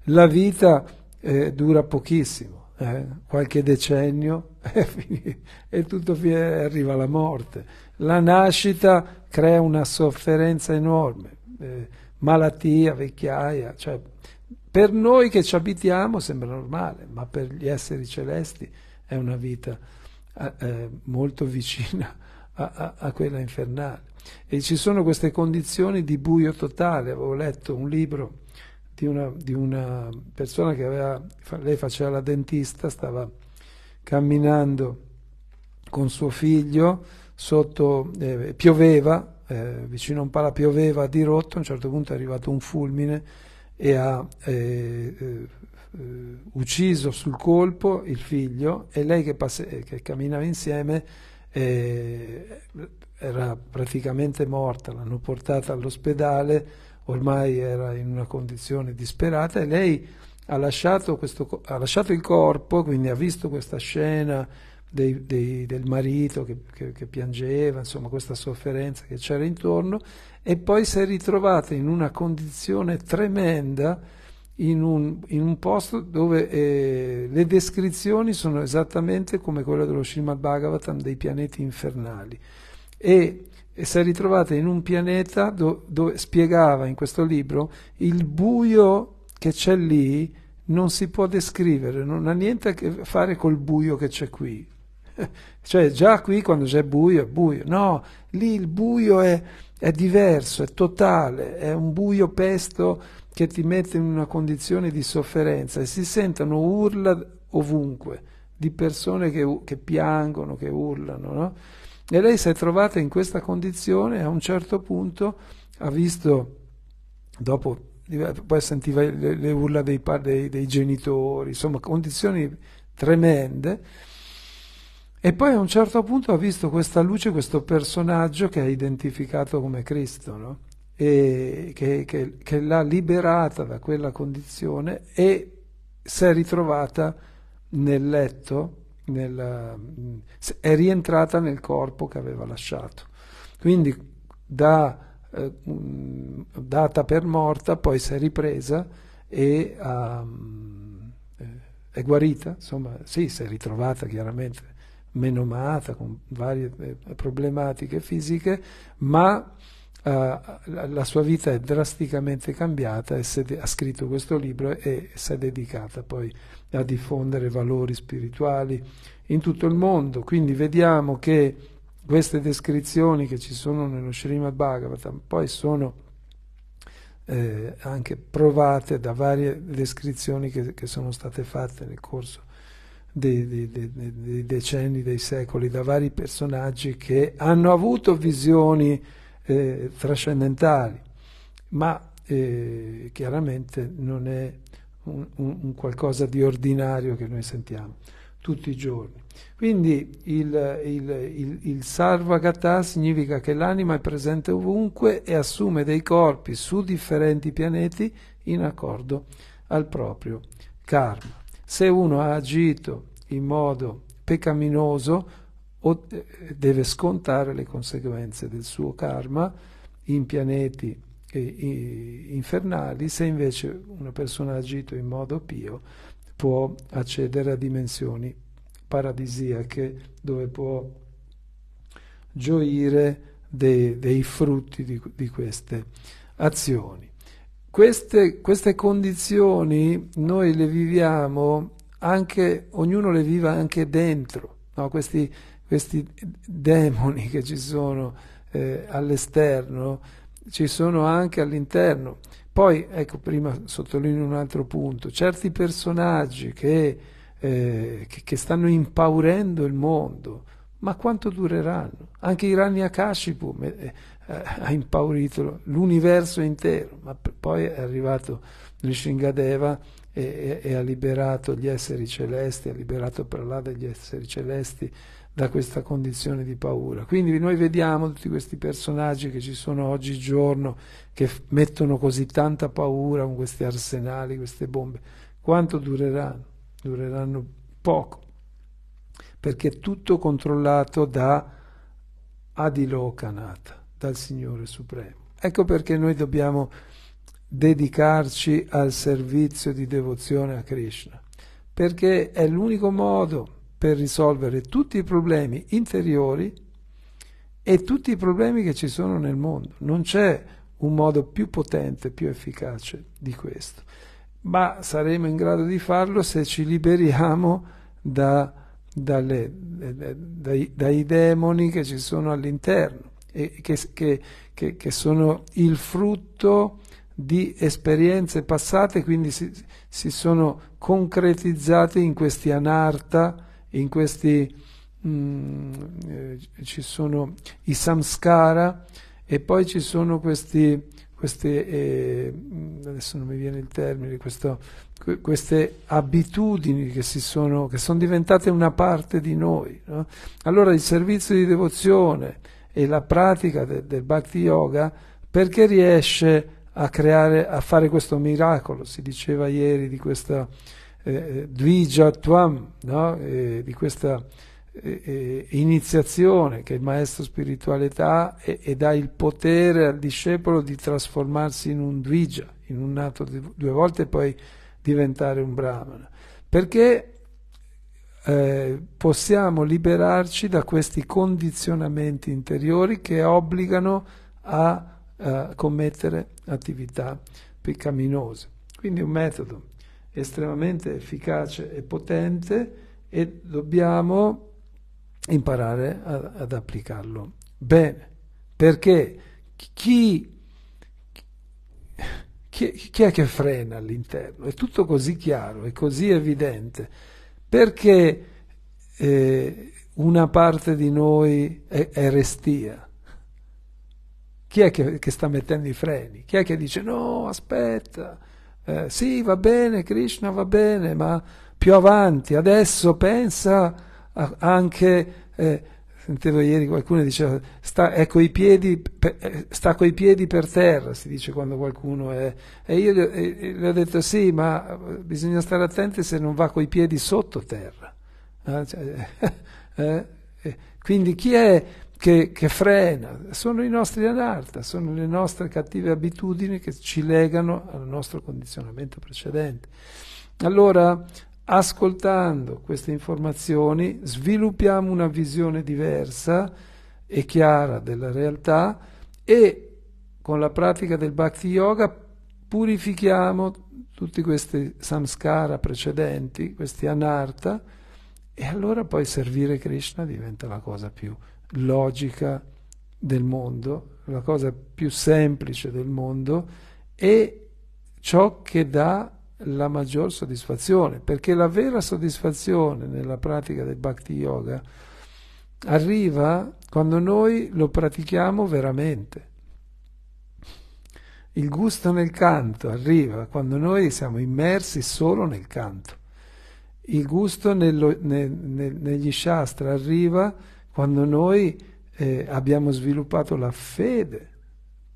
[SPEAKER 1] La vita eh, dura pochissimo, eh? qualche decennio e, e tutto fi- arriva alla morte. La nascita crea una sofferenza enorme, eh, malattia, vecchiaia, cioè per noi che ci abitiamo sembra normale, ma per gli esseri celesti è una vita eh, eh, molto vicina a, a, a, quella infernale. E ci sono queste condizioni di buio totale. Avevo letto un libro di una, di una persona che aveva, lei faceva la dentista, stava camminando con suo figlio, sotto, eh, pioveva, eh, vicino a un pala pioveva a dirotto, a un certo punto è arrivato un fulmine e ha eh, eh, ucciso sul colpo il figlio e lei che, passe- eh, che camminava insieme eh, era praticamente morta, l'hanno portata all'ospedale, ormai era in una condizione disperata e lei ha lasciato, questo, ha lasciato il corpo, quindi ha visto questa scena dei, dei, del marito che, che, che piangeva, insomma questa sofferenza che c'era intorno e poi si è ritrovata in una condizione tremenda in un, in un posto dove eh, le descrizioni sono esattamente come quella dello Srimad Bhagavatam dei pianeti infernali e, e si è ritrovata in un pianeta do, dove spiegava in questo libro il buio che c'è lì non si può descrivere, non ha niente a che fare col buio che c'è qui. cioè già qui quando c'è buio è buio, no, lì il buio è è diverso, è totale, è un buio pesto che ti mette in una condizione di sofferenza e si sentono urla ovunque di persone che, che piangono, che urlano. No? E lei si è trovata in questa condizione e a un certo punto ha visto, dopo poi sentiva le, le urla dei, dei, dei genitori, insomma condizioni tremende e poi a un certo punto ha visto questa luce, questo personaggio che ha identificato come Cristo, no? e che, che, che l'ha liberata da quella condizione e si è ritrovata nel letto, nella, è rientrata nel corpo che aveva lasciato. Quindi da, eh, data per morta, poi si è ripresa e um, eh, è guarita, insomma, sì, si è ritrovata chiaramente menomata, con varie eh, problematiche fisiche, ma eh, la sua vita è drasticamente cambiata e de- ha scritto questo libro e si è dedicata poi a diffondere valori spirituali in tutto il mondo. Quindi vediamo che queste descrizioni che ci sono nello Srimad Bhagavatam poi sono eh, anche provate da varie descrizioni che, che sono state fatte nel corso dei, dei, dei, dei, decenni, dei secoli, da vari personaggi che hanno avuto visioni eh, trascendentali, ma eh, chiaramente non è un, un, qualcosa di ordinario che noi sentiamo tutti i giorni. Quindi il, il, il, il Sarvagata significa che l'anima è presente ovunque e assume dei corpi su differenti pianeti in accordo al proprio karma. Se uno ha agito in modo peccaminoso, eh, deve scontare le conseguenze del suo karma in pianeti infernali, se invece una persona ha agito in modo pio può accedere a dimensioni paradisiache dove può gioire dei, dei frutti di, di queste azioni. Queste, queste condizioni noi le viviamo anche, ognuno le vive anche dentro, no? questi, questi, demoni che ci sono eh, all'esterno, ci sono anche all'interno. Poi, ecco, prima sottolineo un altro punto, certi personaggi che, eh, che, che stanno impaurendo il mondo, ma quanto dureranno? Anche i Irania Kashipu eh, ha impaurito l'universo intero, ma poi è arrivato Nishingadeva e, e, e ha liberato gli esseri celesti, ha liberato per là degli esseri celesti da questa condizione di paura. Quindi noi vediamo tutti questi personaggi che ci sono oggigiorno, che f- mettono così tanta paura con questi arsenali, queste bombe. Quanto dureranno? Dureranno poco, perché è tutto controllato da Adilokanath dal Signore Supremo. Ecco perché noi dobbiamo dedicarci al servizio di devozione a Krishna, perché è l'unico modo per risolvere tutti i problemi interiori e tutti i problemi che ci sono nel mondo. Non c'è un modo più potente, più efficace di questo. Ma saremo in grado di farlo se ci liberiamo da, dalle, eh, eh, dai, dai demoni che ci sono all'interno eh, che, che, che, che, sono il frutto di esperienze passate, quindi si, si sono concretizzate in questi anarta, in questi mh, mm, eh, ci sono i samskara e poi ci sono questi, queste, eh, mm, adesso non mi viene il termine, questo, queste abitudini che, sono, che sono diventate una parte di noi. No? Allora il servizio di devozione, e la pratica de, del Bhakti Yoga perché riesce a, creare, a fare questo miracolo. Si diceva ieri di questa eh, eh Dvija Twam, no? eh, di questa eh, eh iniziazione che il maestro spirituale dà e, e, dà il potere al discepolo di trasformarsi in un Dvija, in un nato due volte e poi diventare un Brahmana. Perché eh, possiamo liberarci da questi condizionamenti interiori che obbligano a eh, commettere attività peccaminose. Quindi un metodo estremamente efficace e potente e dobbiamo imparare a, ad applicarlo bene, perché chi chi, chi, è che frena all'interno? È tutto così chiaro, è così evidente perché eh, una parte di noi è, è restia? Chi è che, che, sta mettendo i freni? Chi è che dice no, aspetta, eh, sì va bene Krishna, va bene, ma più avanti, adesso pensa anche eh, Sentivo ieri qualcuno diceva, sta, è coi piedi, per, eh, sta coi piedi per terra, si dice quando qualcuno è... E io gli ho detto sì, ma eh, bisogna stare attenti se non va coi piedi sotto terra. Cioè, eh, eh? Quindi chi è che, che, frena? Sono i nostri anarta, sono le nostre cattive abitudini che ci legano al nostro condizionamento precedente. Allora ascoltando queste informazioni sviluppiamo una visione diversa e chiara della realtà e con la pratica del bhakti yoga purifichiamo tutti questi samskara precedenti, questi anartha e allora poi servire Krishna diventa la cosa più logica del mondo, la cosa più semplice del mondo e ciò che dà la maggior soddisfazione, perché la vera soddisfazione nella pratica del bhakti yoga arriva quando noi lo pratichiamo veramente. Il gusto nel canto arriva quando noi siamo immersi solo nel canto. Il gusto nello, ne, ne, negli shastra arriva quando noi eh, abbiamo sviluppato la fede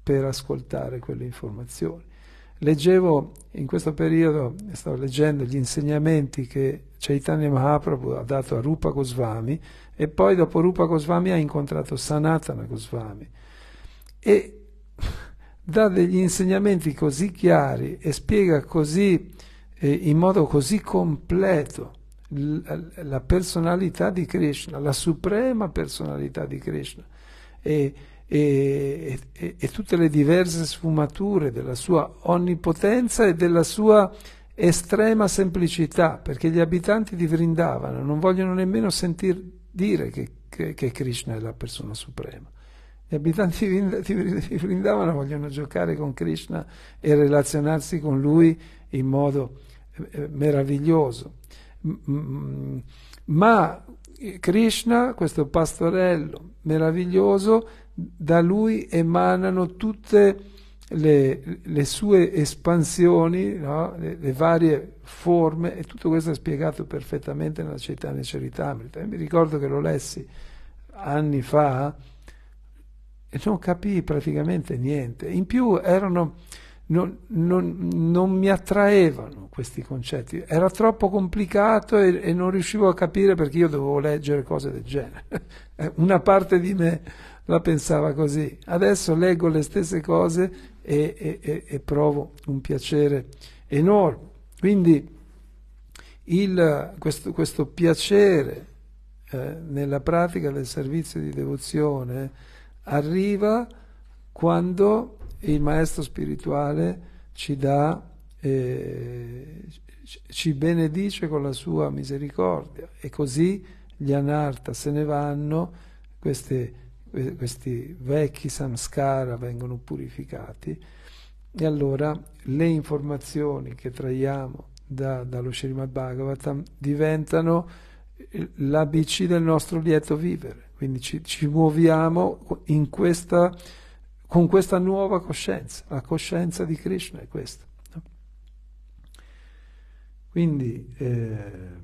[SPEAKER 1] per ascoltare quelle informazioni. Leggevo in questo periodo, stavo leggendo gli insegnamenti che Chaitanya Mahaprabhu ha dato a Rupa Goswami e poi dopo Rupa Goswami ha incontrato Sanatana Goswami e dà degli insegnamenti così chiari e spiega così eh, in modo così completo la personalità di Krishna, la suprema personalità di Krishna. E, e, e, e tutte le diverse sfumature della sua onnipotenza e della sua estrema semplicità, perché gli abitanti di Vrindavana non vogliono nemmeno sentir dire che, che, che Krishna è la persona suprema. Gli abitanti di Vrindavana vogliono giocare con Krishna e relazionarsi con lui in modo eh, eh, meraviglioso. Ma Krishna, questo pastorello meraviglioso, da lui emanano tutte le, le sue espansioni, no? le, le, varie forme, e tutto questo è spiegato perfettamente nella Chaitanya Charitamrita. Eh, mi ricordo che lo lessi anni fa e non capii praticamente niente. In più erano, non, non, non, mi attraevano questi concetti, era troppo complicato e, e non riuscivo a capire perché io dovevo leggere cose del genere. Una parte di me la pensava così. Adesso leggo le stesse cose e, e, e, e provo un piacere enorme. Quindi il, questo, questo, piacere eh, nella pratica del servizio di devozione arriva quando il maestro spirituale ci dà, eh, ci benedice con la sua misericordia e così gli anarta se ne vanno queste eh, questi vecchi samskara vengono purificati e allora le informazioni che traiamo da, dallo Srimad Bhagavatam diventano eh, l'ABC del nostro lieto vivere, quindi ci, ci muoviamo questa, con questa nuova coscienza, la coscienza di Krishna è questa. Quindi eh,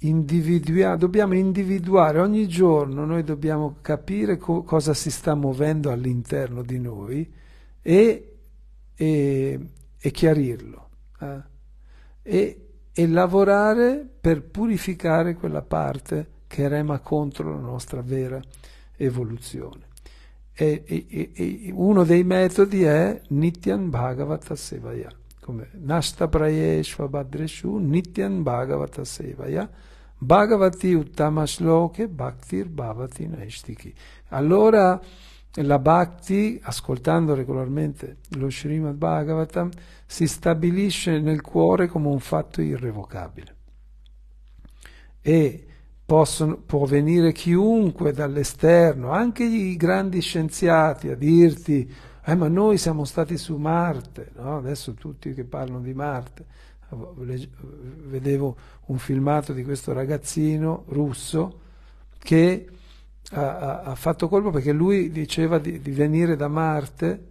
[SPEAKER 1] individua- dobbiamo individuare ogni giorno, noi dobbiamo capire co- cosa si sta muovendo all'interno di noi e, e, e chiarirlo. Eh? E, e lavorare per purificare quella parte che rema contro la nostra vera evoluzione. E, e, e, uno dei metodi è Nityan Bhagavata Sevaya come Nastapraye Badreshu Nityan Bhagavata Sevaya Bhagavati Uttama Sloke Bhaktir Bhavati Naistiki. Allora la Bhakti, ascoltando regolarmente lo Srimad Bhagavatam, si stabilisce nel cuore come un fatto irrevocabile. E possono, può venire chiunque dall'esterno, anche i grandi scienziati, a dirti eh, ma noi siamo stati su Marte, no? adesso tutti che parlano di Marte, vedevo un filmato di questo ragazzino russo che ha, ha fatto colpo perché lui diceva di, di venire da Marte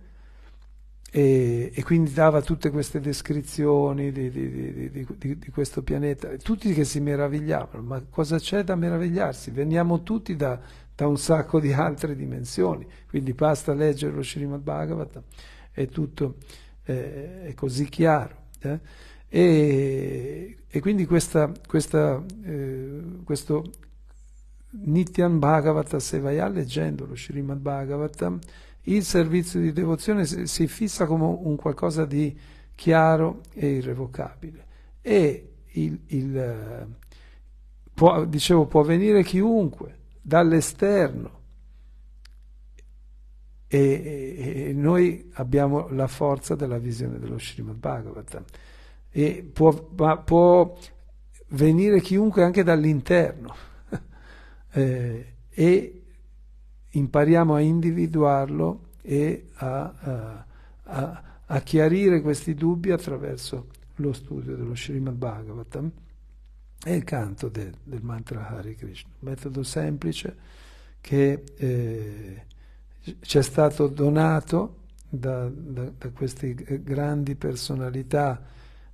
[SPEAKER 1] e, e, quindi dava tutte queste descrizioni di, di, di questo pianeta, tutti che si meravigliavano, ma cosa c'è da meravigliarsi? Veniamo tutti da da un sacco di altre dimensioni. Quindi basta leggere lo Srimad Bhagavatam è tutto eh, è così chiaro. Eh? E, e, quindi questa, questa, eh, questo Nityan Bhagavata Sevaya, leggendo lo Srimad Bhagavatam, il servizio di devozione si, si fissa come un qualcosa di chiaro e irrevocabile. E il, il, eh, può, dicevo, può venire chiunque, dall'esterno. E, e, noi abbiamo la forza della visione dello Srimad Bhagavatam. E può, può venire chiunque anche dall'interno. eh, e impariamo a individuarlo e a, a, a, a chiarire questi dubbi attraverso lo studio dello Srimad Bhagavatam. È il canto de, del mantra Hare Krishna, un metodo semplice che eh, ci è stato donato da, da, da queste grandi personalità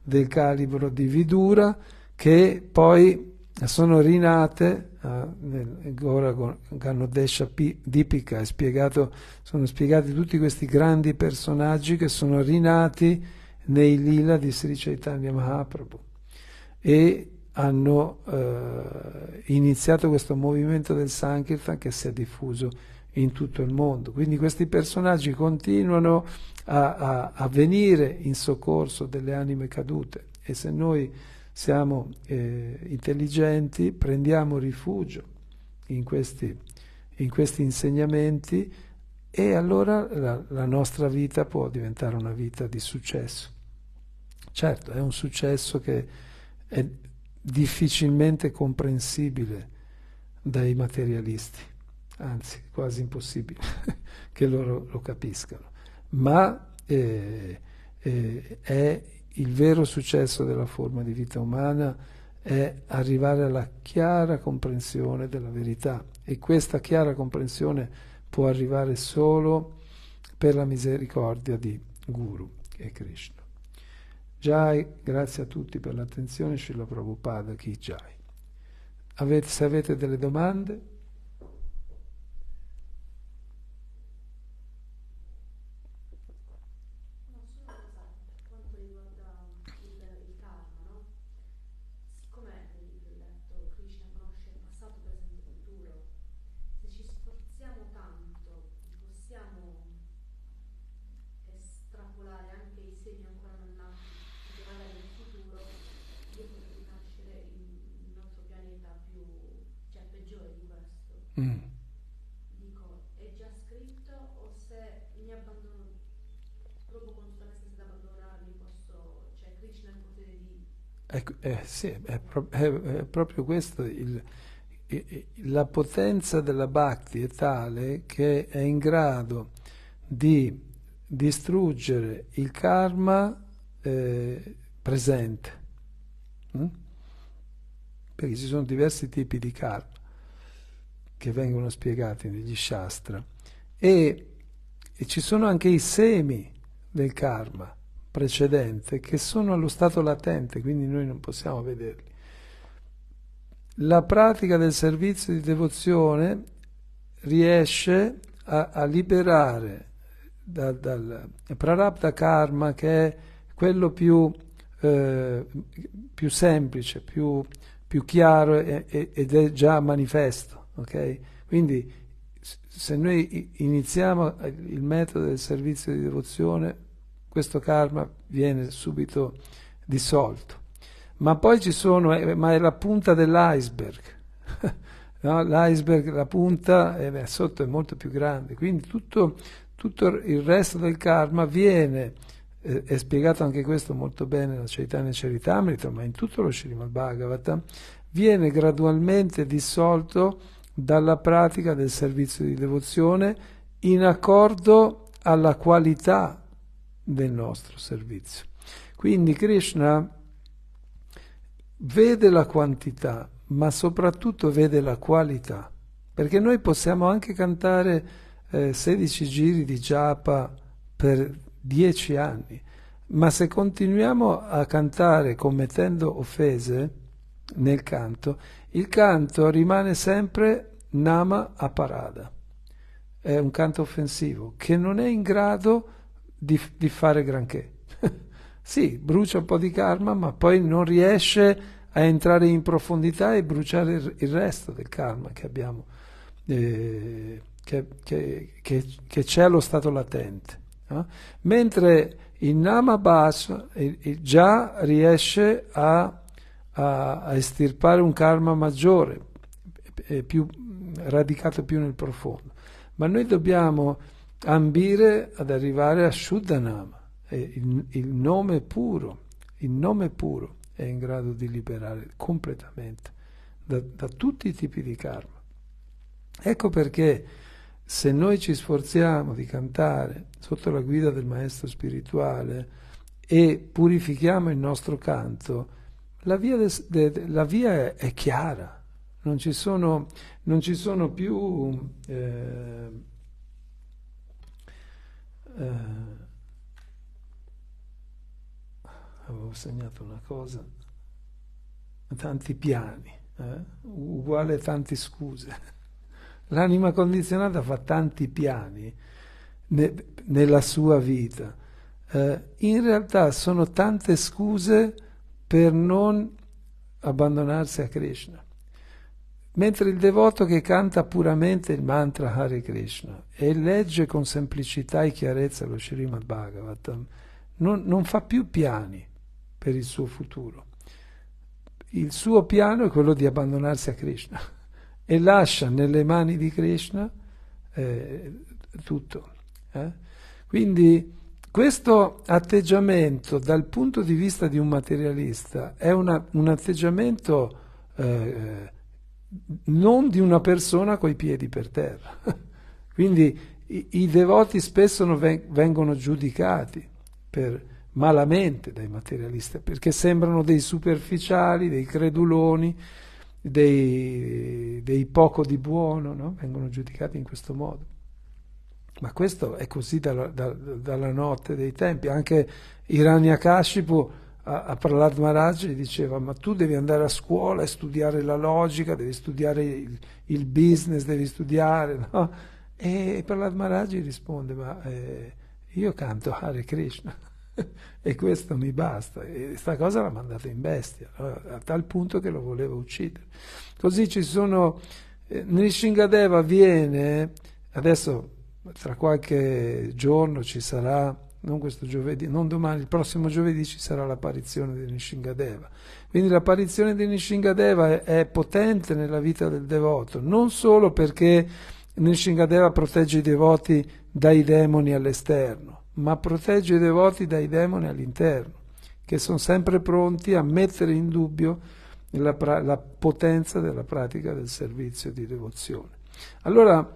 [SPEAKER 1] del calibro di Vidura che poi sono rinate eh, nel Gora Ganodesha Dipika spiegato, sono spiegati tutti questi grandi personaggi che sono rinati nei lila di Sri Chaitanya Mahaprabhu e hanno eh, iniziato questo movimento del Sankirtan che si è diffuso in tutto il mondo. Quindi questi personaggi continuano a, a, a venire in soccorso delle anime cadute e se noi siamo eh, intelligenti prendiamo rifugio in questi, in questi insegnamenti e allora la, la nostra vita può diventare una vita di successo. Certo, è un successo che è, difficilmente comprensibile dai materialisti, anzi quasi impossibile che loro lo capiscano, ma eh, eh, è il vero successo della forma di vita umana è arrivare alla chiara comprensione della verità e questa chiara comprensione può arrivare solo per la misericordia di Guru e Krishna. Jai, grazie a tutti per l'attenzione, Srila Prabhupada Ki Jai. Avete, se avete delle domande... Ecco, eh, sì, è, pro- è, è, proprio questo il, la potenza della bhakti è tale che è in grado di distruggere il karma eh, presente. Mm? Perché ci sono diversi tipi di karma che vengono spiegati negli shastra e, e ci sono anche i semi del karma precedente che sono allo stato latente, quindi noi non possiamo vederli. La pratica del servizio di devozione riesce a, a liberare da, dal prarabdha karma, che è quello più, eh, più semplice, più, più chiaro e, e, ed è già manifesto. Okay? Quindi se noi iniziamo il metodo del servizio di devozione questo karma viene subito dissolto. Ma poi ci sono, eh, ma è la punta dell'iceberg, no? l'iceberg, la punta eh, sotto è molto più grande, quindi tutto, tutto il resto del karma viene, eh, è spiegato anche questo molto bene nella Chaitanya Charitamrita, ma in tutto lo Srimad Bhagavatam, viene gradualmente dissolto dalla pratica del servizio di devozione in accordo alla qualità del nostro servizio. Quindi Krishna vede la quantità, ma soprattutto vede la qualità, perché noi possiamo anche cantare eh, 16 giri di japa per 10 anni, ma se continuiamo a cantare commettendo offese nel canto, il canto rimane sempre nama a parada. È un canto offensivo che non è in grado di, di fare granché. sì, brucia un po' di karma, ma poi non riesce a entrare in profondità e bruciare il resto del karma che abbiamo, eh, che, che, che, che, c'è allo stato latente. Eh? Mentre il Nama eh, già riesce a, a, a, estirpare un karma maggiore, più, radicato più nel profondo. Ma noi dobbiamo ambire ad arrivare a Shuddhanama, il, il nome puro, il nome puro è in grado di liberare completamente da, da tutti i tipi di karma. Ecco perché se noi ci sforziamo di cantare sotto la guida del maestro spirituale e purifichiamo il nostro canto, la via, de, de, la via è, è, chiara, non ci sono, non ci sono più eh, eh, avevo segnato una cosa, tanti piani, eh? uguale tante scuse. L'anima condizionata fa tanti piani ne, nella sua vita. Eh, in realtà sono tante scuse per non abbandonarsi a Krishna mentre il devoto che canta puramente il mantra Hare Krishna e legge con semplicità e chiarezza lo Srimad Bhagavatam non, non fa più piani per il suo futuro. Il suo piano è quello di abbandonarsi a Krishna e lascia nelle mani di Krishna eh, tutto. Eh? Quindi questo atteggiamento dal punto di vista di un materialista è una, un atteggiamento eh, non di una persona coi piedi per terra. Quindi i, i devoti spesso veng- vengono giudicati per, malamente dai materialisti, perché sembrano dei superficiali, dei creduloni, dei, dei poco di buono, no? vengono giudicati in questo modo. Ma questo è così dalla, da, dalla notte dei tempi, anche Hiranyakashipu a, a Prahlad Maharaj e diceva ma tu devi andare a scuola e studiare la logica, devi studiare il, il business, devi studiare, no? E, e Maharaj risponde ma eh, io canto Hare Krishna e questo mi basta. E sta cosa l'ha mandata in bestia, a tal punto che lo voleva uccidere. Così ci sono... Eh, Nishingadeva viene, adesso tra qualche giorno ci sarà non questo giovedì, non domani, il prossimo giovedì ci sarà l'apparizione di Nishingadeva. Quindi l'apparizione di Nishingadeva è, è potente nella vita del devoto, non solo perché Nishingadeva protegge i devoti dai demoni all'esterno, ma protegge i devoti dai demoni all'interno, che sono sempre pronti a mettere in dubbio la, la potenza della pratica del servizio di devozione. Allora,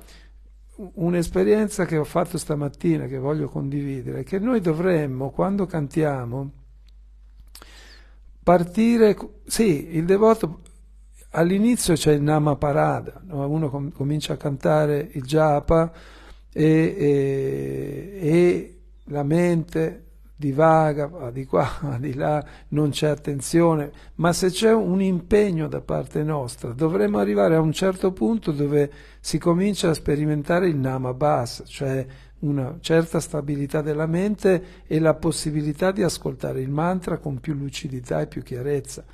[SPEAKER 1] un'esperienza che ho fatto stamattina, che voglio condividere, è che noi dovremmo, quando cantiamo, partire... Sì, il devoto... All'inizio c'è il Nama Parada, uno com- comincia a cantare il japa e, e, e la mente divaga, va di qua, va di là, non c'è attenzione, ma se c'è un impegno da parte nostra, dovremmo arrivare a un certo punto dove si comincia a sperimentare il nama namabas, cioè una certa stabilità della mente e la possibilità di ascoltare il mantra con più lucidità e più chiarezza,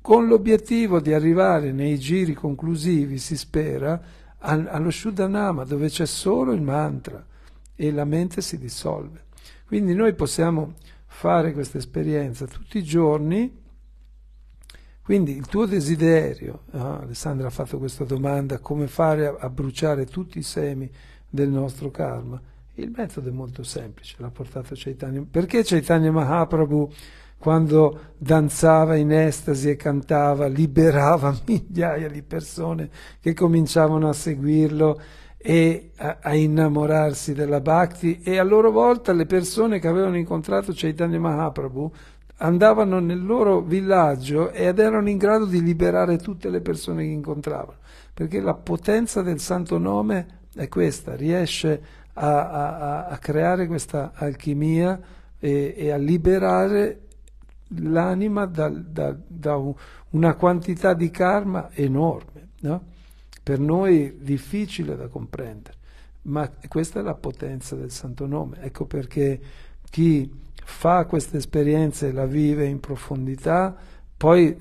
[SPEAKER 1] con l'obiettivo di arrivare nei giri conclusivi, si spera, allo Shuddhanama, dove c'è solo il mantra e la mente si dissolve. Quindi noi possiamo fare questa esperienza tutti i giorni. Quindi il tuo desiderio, ah, Alessandra ha fatto questa domanda, come fare a, a bruciare tutti i semi del nostro karma? Il metodo è molto semplice, l'ha portato Chaitanya. Perché Chaitanya Mahaprabhu quando danzava in estasi e cantava, liberava migliaia di persone che cominciavano a seguirlo e a, a, innamorarsi della Bhakti e a loro volta le persone che avevano incontrato Chaitanya Mahaprabhu andavano nel loro villaggio ed erano in grado di liberare tutte le persone che incontravano, perché la potenza del santo nome è questa, riesce a, a, a creare questa alchimia e, e a liberare l'anima da, da, da un, una quantità di karma enorme. No? per noi difficile da comprendere, ma questa è la potenza del Santo Nome. Ecco perché chi fa questa esperienza e la vive in profondità, poi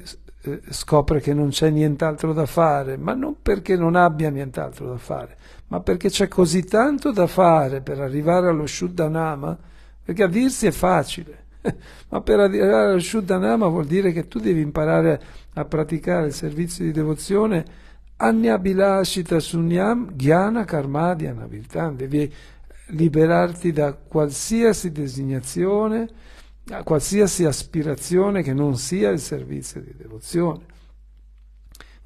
[SPEAKER 1] eh, scopre che non c'è nient'altro da fare, ma non perché non abbia nient'altro da fare, ma perché c'è così tanto da fare per arrivare allo Shuddhanama, perché a dirsi è facile, ma per arrivare allo Shuddhanama vuol dire che tu devi imparare a praticare il servizio di devozione Anyabilashita sunyam jnana karmadi anabiltam. Devi liberarti da qualsiasi designazione, da qualsiasi aspirazione che non sia il servizio di devozione.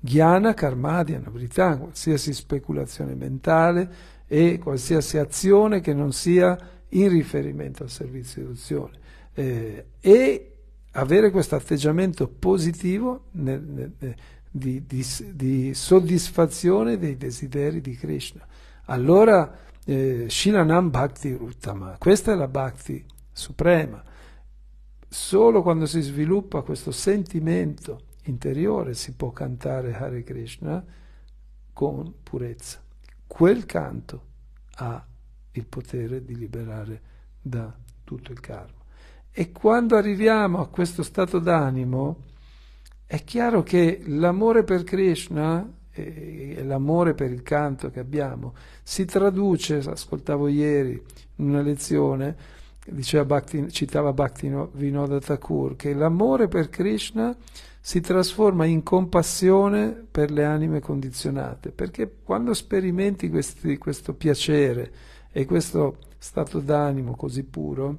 [SPEAKER 1] Jnana karmadi anabiltam, qualsiasi speculazione mentale e qualsiasi azione che non sia in riferimento al servizio di devozione. Eh, e avere questo atteggiamento positivo nel, nel, di, di, di soddisfazione dei desideri di Krishna. Allora, eh, Shilanam Bhakti Uttama, questa è la Bhakti suprema. Solo quando si sviluppa questo sentimento interiore si può cantare Hare Krishna con purezza. Quel canto ha il potere di liberare da tutto il karma. E quando arriviamo a questo stato d'animo, è chiaro che l'amore per Krishna e l'amore per il canto che abbiamo si traduce, ascoltavo ieri in una lezione, Bhakti, citava Bhakti Vinoda Thakur, che l'amore per Krishna si trasforma in compassione per le anime condizionate, perché quando sperimenti questi, questo piacere e questo stato d'animo così puro,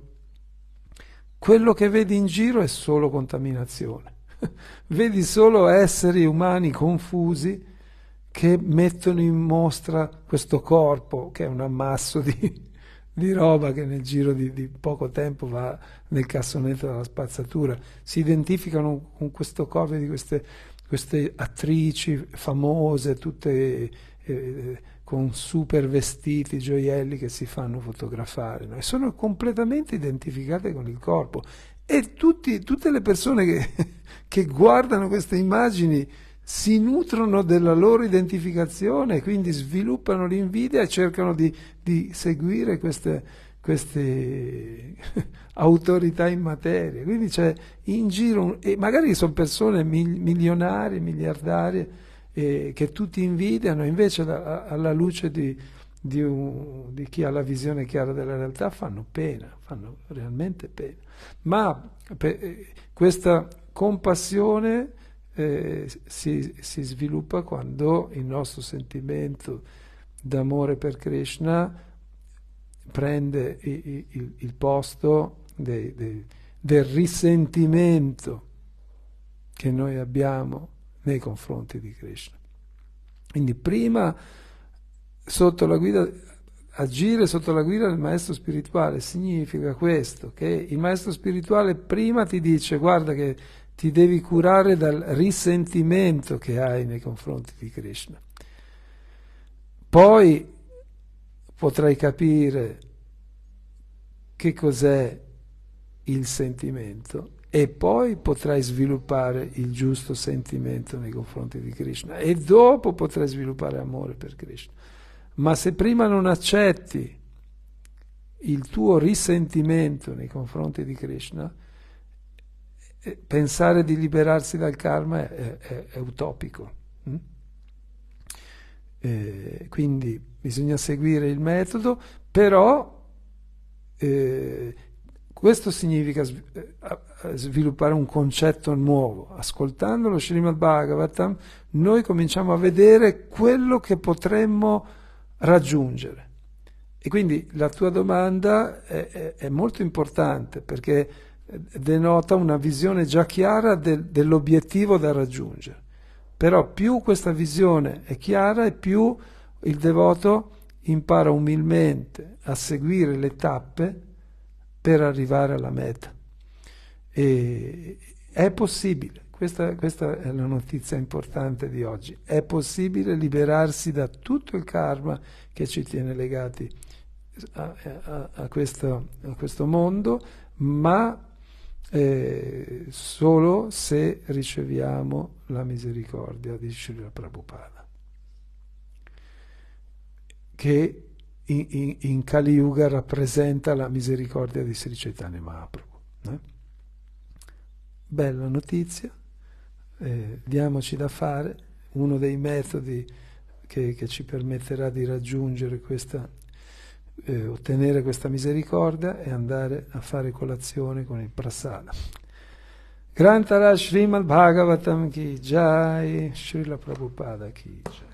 [SPEAKER 1] quello che vedi in giro è solo contaminazione. vedi solo esseri umani confusi che mettono in mostra questo corpo, che è un ammasso di, di roba che nel giro di, di, poco tempo va nel cassonetto della spazzatura. Si identificano con questo corpo di queste, queste attrici famose, tutte eh, con super vestiti, gioielli che si fanno fotografare, no? e sono completamente identificate con il corpo. E tutti, tutte le persone che che guardano queste immagini si nutrono della loro identificazione, quindi sviluppano l'invidia e cercano di, di seguire queste, queste autorità in materia. Quindi c'è in giro, e magari sono persone milionarie, miliardarie, eh, che tutti invidiano, invece la, alla luce di, di, un, di, chi ha la visione chiara della realtà fanno pena, fanno realmente pena. Ma per, eh, questa compassione eh, si, si sviluppa quando il nostro sentimento d'amore per Krishna prende il, il, il posto dei, dei, del risentimento che noi abbiamo nei confronti di Krishna. Quindi prima sotto la guida, agire sotto la guida del maestro spirituale significa questo, che il maestro spirituale prima ti dice guarda che ti devi curare dal risentimento che hai nei confronti di Krishna. Poi potrai capire che cos'è il sentimento e poi potrai sviluppare il giusto sentimento nei confronti di Krishna e dopo potrai sviluppare amore per Krishna. Ma se prima non accetti il tuo risentimento nei confronti di Krishna, eh, pensare di liberarsi dal karma è, è, è utopico. Mm? Eh, quindi bisogna seguire il metodo, però eh, questo significa eh, sviluppare un concetto nuovo. Ascoltando lo Srimad Bhagavatam, noi cominciamo a vedere quello che potremmo raggiungere. E quindi la tua domanda è, è molto importante perché denota una visione già chiara del, dell'obiettivo da raggiungere. Però più questa visione è chiara e più il devoto impara umilmente a seguire le tappe per arrivare alla meta. E è possibile, questa, questa è la notizia importante di oggi, è possibile liberarsi da tutto il karma che ci tiene legati a, a, a, questo, a questo mondo, ma eh, solo se riceviamo la misericordia di Srila Prabhupada, che in, in, in, Kali Yuga rappresenta la misericordia di Sri Chaitanya Mahaprabhu. Eh? Bella notizia, eh, diamoci da fare, uno dei metodi che, che ci permetterà di raggiungere questa eh, ottenere questa misericordia e andare a fare colazione con il prasada. Grantara Srimad Bhagavatam Ki Jai, Srila Prabhupada Ki Jai.